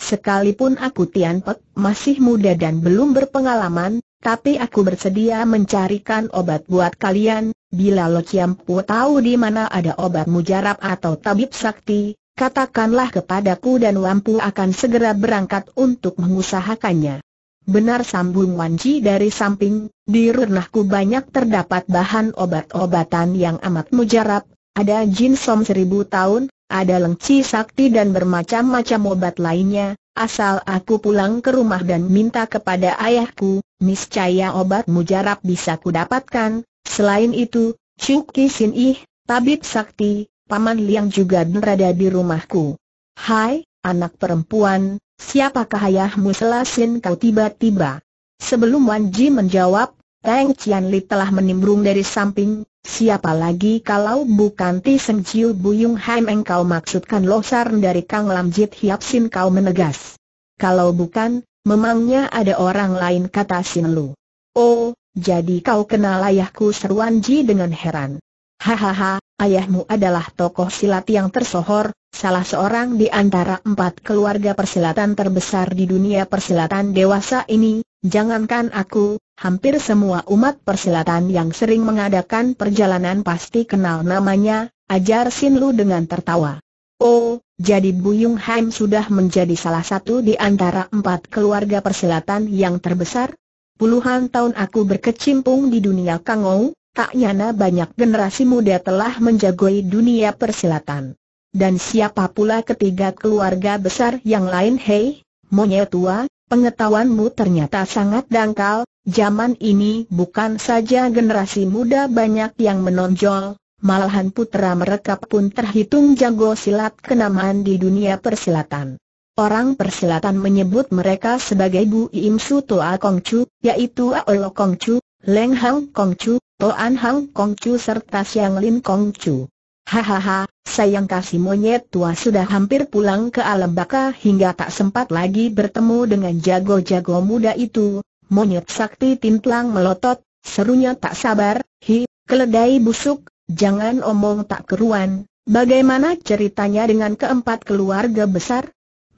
Sekalipun aku Tian Pek masih muda dan belum berpengalaman, tapi aku bersedia mencarikan obat buat kalian, bila Lo Chiampu tahu di mana ada obat mujarab atau tabib sakti, katakanlah kepadaku dan Wampu akan segera berangkat untuk mengusahakannya. Benar sambung Wanji dari samping, di renahku banyak terdapat bahan obat-obatan yang amat mujarab, ada Jin som seribu tahun, ada lengci sakti dan bermacam-macam obat lainnya, asal aku pulang ke rumah dan minta kepada ayahku, niscaya obat mujarab bisa kudapatkan, selain itu, Cuki Sin Ih, tabib sakti, Paman Liang juga berada di rumahku. Hai, Anak perempuan, siapakah ayahmu selasin kau tiba-tiba? Sebelum Wan Ji menjawab, Teng Cian Li telah menimbrung dari samping, siapa lagi kalau bukan Ti Seng Jiu Buyung Haim engkau maksudkan losar dari Kang Lam Jit Hiap Sin kau menegas. Kalau bukan, memangnya ada orang lain kata Sin Lu. Oh, jadi kau kenal ayahku seruan Ji dengan heran. Hahaha, ayahmu adalah tokoh silat yang tersohor, salah seorang di antara empat keluarga persilatan terbesar di dunia persilatan dewasa ini, jangankan aku, hampir semua umat persilatan yang sering mengadakan perjalanan pasti kenal namanya, ajar Sin Lu dengan tertawa. Oh, jadi Buyung Haim sudah menjadi salah satu di antara empat keluarga persilatan yang terbesar? Puluhan tahun aku berkecimpung di dunia Kangou, tak yana banyak generasi muda telah menjagoi dunia persilatan. Dan siapa pula ketiga keluarga besar yang lain hei, monyet tua, pengetahuanmu ternyata sangat dangkal, zaman ini bukan saja generasi muda banyak yang menonjol, malahan putra mereka pun terhitung jago silat kenamaan di dunia persilatan. Orang persilatan menyebut mereka sebagai Bu Im Su Toa Kong Chu, yaitu Aolo Kong Chu, Leng Hang Kong Chu, Toan Hang Kong Chu serta Siang Lin Kong Chu. Hahaha, sayang kasih monyet tua sudah hampir pulang ke alam baka hingga tak sempat lagi bertemu dengan jago-jago muda itu. Monyet sakti tintlang melotot, serunya tak sabar, hi, keledai busuk, jangan omong tak keruan. Bagaimana ceritanya dengan keempat keluarga besar?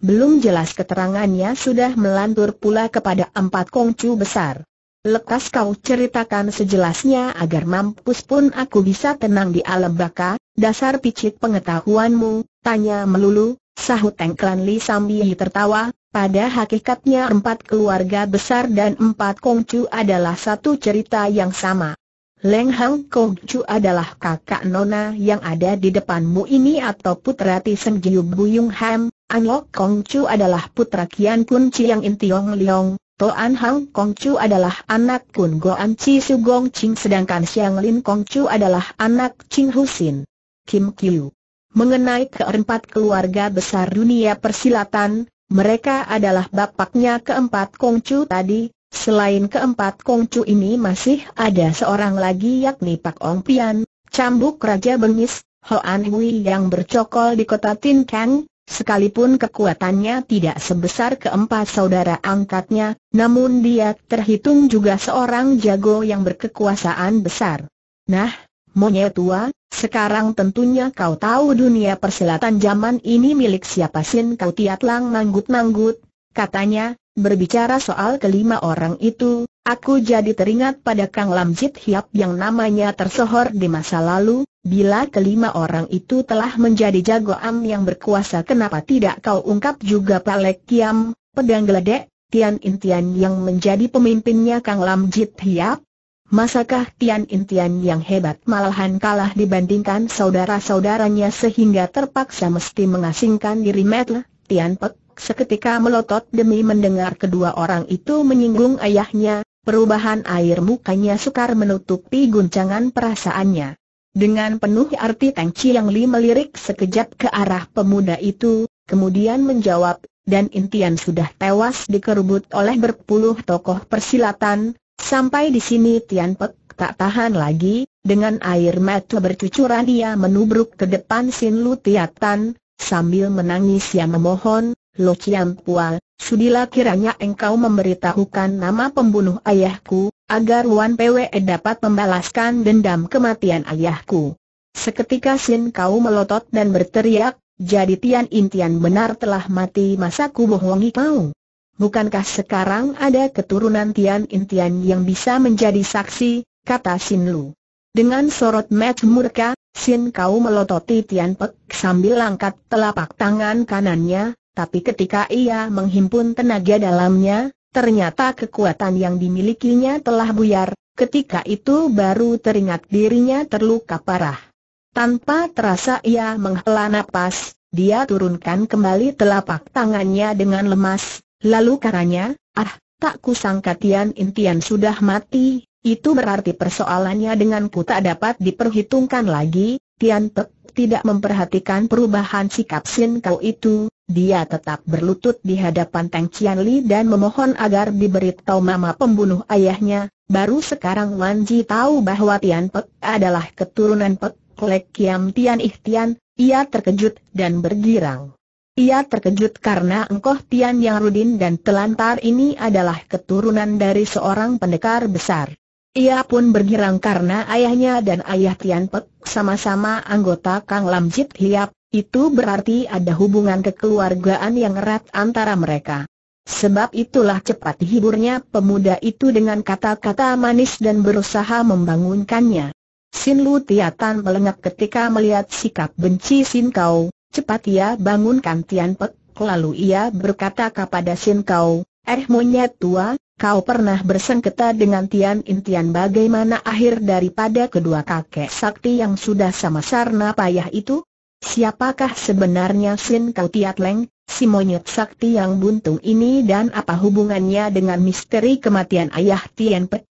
Belum jelas keterangannya sudah melantur pula kepada empat kongcu besar. Lekas kau ceritakan sejelasnya agar mampus pun aku bisa tenang di alam baka, dasar picit pengetahuanmu, tanya melulu, sahut Tengklan Li sambil tertawa, pada hakikatnya empat keluarga besar dan empat kongcu adalah satu cerita yang sama. Leng Hang Kongcu adalah kakak nona yang ada di depanmu ini atau putra Seng Jiu Buyung Ham, Anlok Kongcu adalah putra Kian Kun yang Intiong Liong, Toan Hang Kong Chu adalah anak Kun Goan Chi Su Gong Ching sedangkan Xiang Lin Kong Chu adalah anak Ching Husin. Kim Kyu. Mengenai keempat keluarga besar dunia persilatan, mereka adalah bapaknya keempat Kong Chu tadi, selain keempat Kong Chu ini masih ada seorang lagi yakni Pak Ong Pian, cambuk Raja Bengis, Hoan Hui yang bercokol di kota Tin Kang, Sekalipun kekuatannya tidak sebesar keempat saudara angkatnya, namun dia terhitung juga seorang jago yang berkekuasaan besar. Nah, monyet tua, sekarang tentunya kau tahu dunia persilatan zaman ini milik siapa Sin Kau Tiat Lang manggut-manggut, katanya, Berbicara soal kelima orang itu, aku jadi teringat pada Kang Lam Jit Hiap yang namanya tersohor di masa lalu, bila kelima orang itu telah menjadi jagoan yang berkuasa kenapa tidak kau ungkap juga Palek Kiam, Pedang Geledek, Tian Intian yang menjadi pemimpinnya Kang Lam Jit Hiap? Masakah Tian Intian yang hebat malahan kalah dibandingkan saudara-saudaranya sehingga terpaksa mesti mengasingkan diri Metle, Tian Pek? seketika melotot demi mendengar kedua orang itu menyinggung ayahnya, perubahan air mukanya sukar menutupi guncangan perasaannya. Dengan penuh arti Teng Yang Li melirik sekejap ke arah pemuda itu, kemudian menjawab, dan Intian sudah tewas dikerubut oleh berpuluh tokoh persilatan, sampai di sini Tian Pek tak tahan lagi, dengan air mata bercucuran dia menubruk ke depan Sin Lu Tiatan, sambil menangis ia memohon, Lo Chiam Pua, sudilah kiranya engkau memberitahukan nama pembunuh ayahku, agar Wan Pwe dapat membalaskan dendam kematian ayahku. Seketika Sin Kau melotot dan berteriak, jadi Tian Intian benar telah mati masa ku bohongi kau. Bukankah sekarang ada keturunan Tian Intian yang bisa menjadi saksi, kata Sin Lu. Dengan sorot match murka, Sin Kau melototi Tian Pek sambil angkat telapak tangan kanannya, tapi ketika ia menghimpun tenaga dalamnya, ternyata kekuatan yang dimilikinya telah buyar, ketika itu baru teringat dirinya terluka parah. Tanpa terasa ia menghela napas, dia turunkan kembali telapak tangannya dengan lemas, lalu karanya, ah, tak kusangka Tian Intian sudah mati, itu berarti persoalannya denganku tak dapat diperhitungkan lagi, Tian Pek tidak memperhatikan perubahan sikap Sin Kau itu, dia tetap berlutut di hadapan Tang Cian Li dan memohon agar diberitahu mama pembunuh ayahnya, baru sekarang Wan Ji tahu bahwa Tian Pek adalah keturunan Pek Lek Kiam Tian Tian, ia terkejut dan bergirang. Ia terkejut karena engkoh Tian Yang Rudin dan Telantar ini adalah keturunan dari seorang pendekar besar. Ia pun bergirang karena ayahnya dan ayah Tian Pek sama-sama anggota Kang Lam Jit Hiap, itu berarti ada hubungan kekeluargaan yang erat antara mereka. Sebab itulah cepat hiburnya pemuda itu dengan kata-kata manis dan berusaha membangunkannya. Sin Lu Tiatan melengak ketika melihat sikap benci Sin Kau, cepat ia bangunkan Tian Pek, lalu ia berkata kepada Sin Kau, Eh monyet tua, Kau pernah bersengketa dengan Tian Intian bagaimana akhir daripada kedua kakek sakti yang sudah sama sarna payah itu? Siapakah sebenarnya Sin Kau Tiat Leng, si monyet sakti yang buntung ini dan apa hubungannya dengan misteri kematian ayah Tian Pek?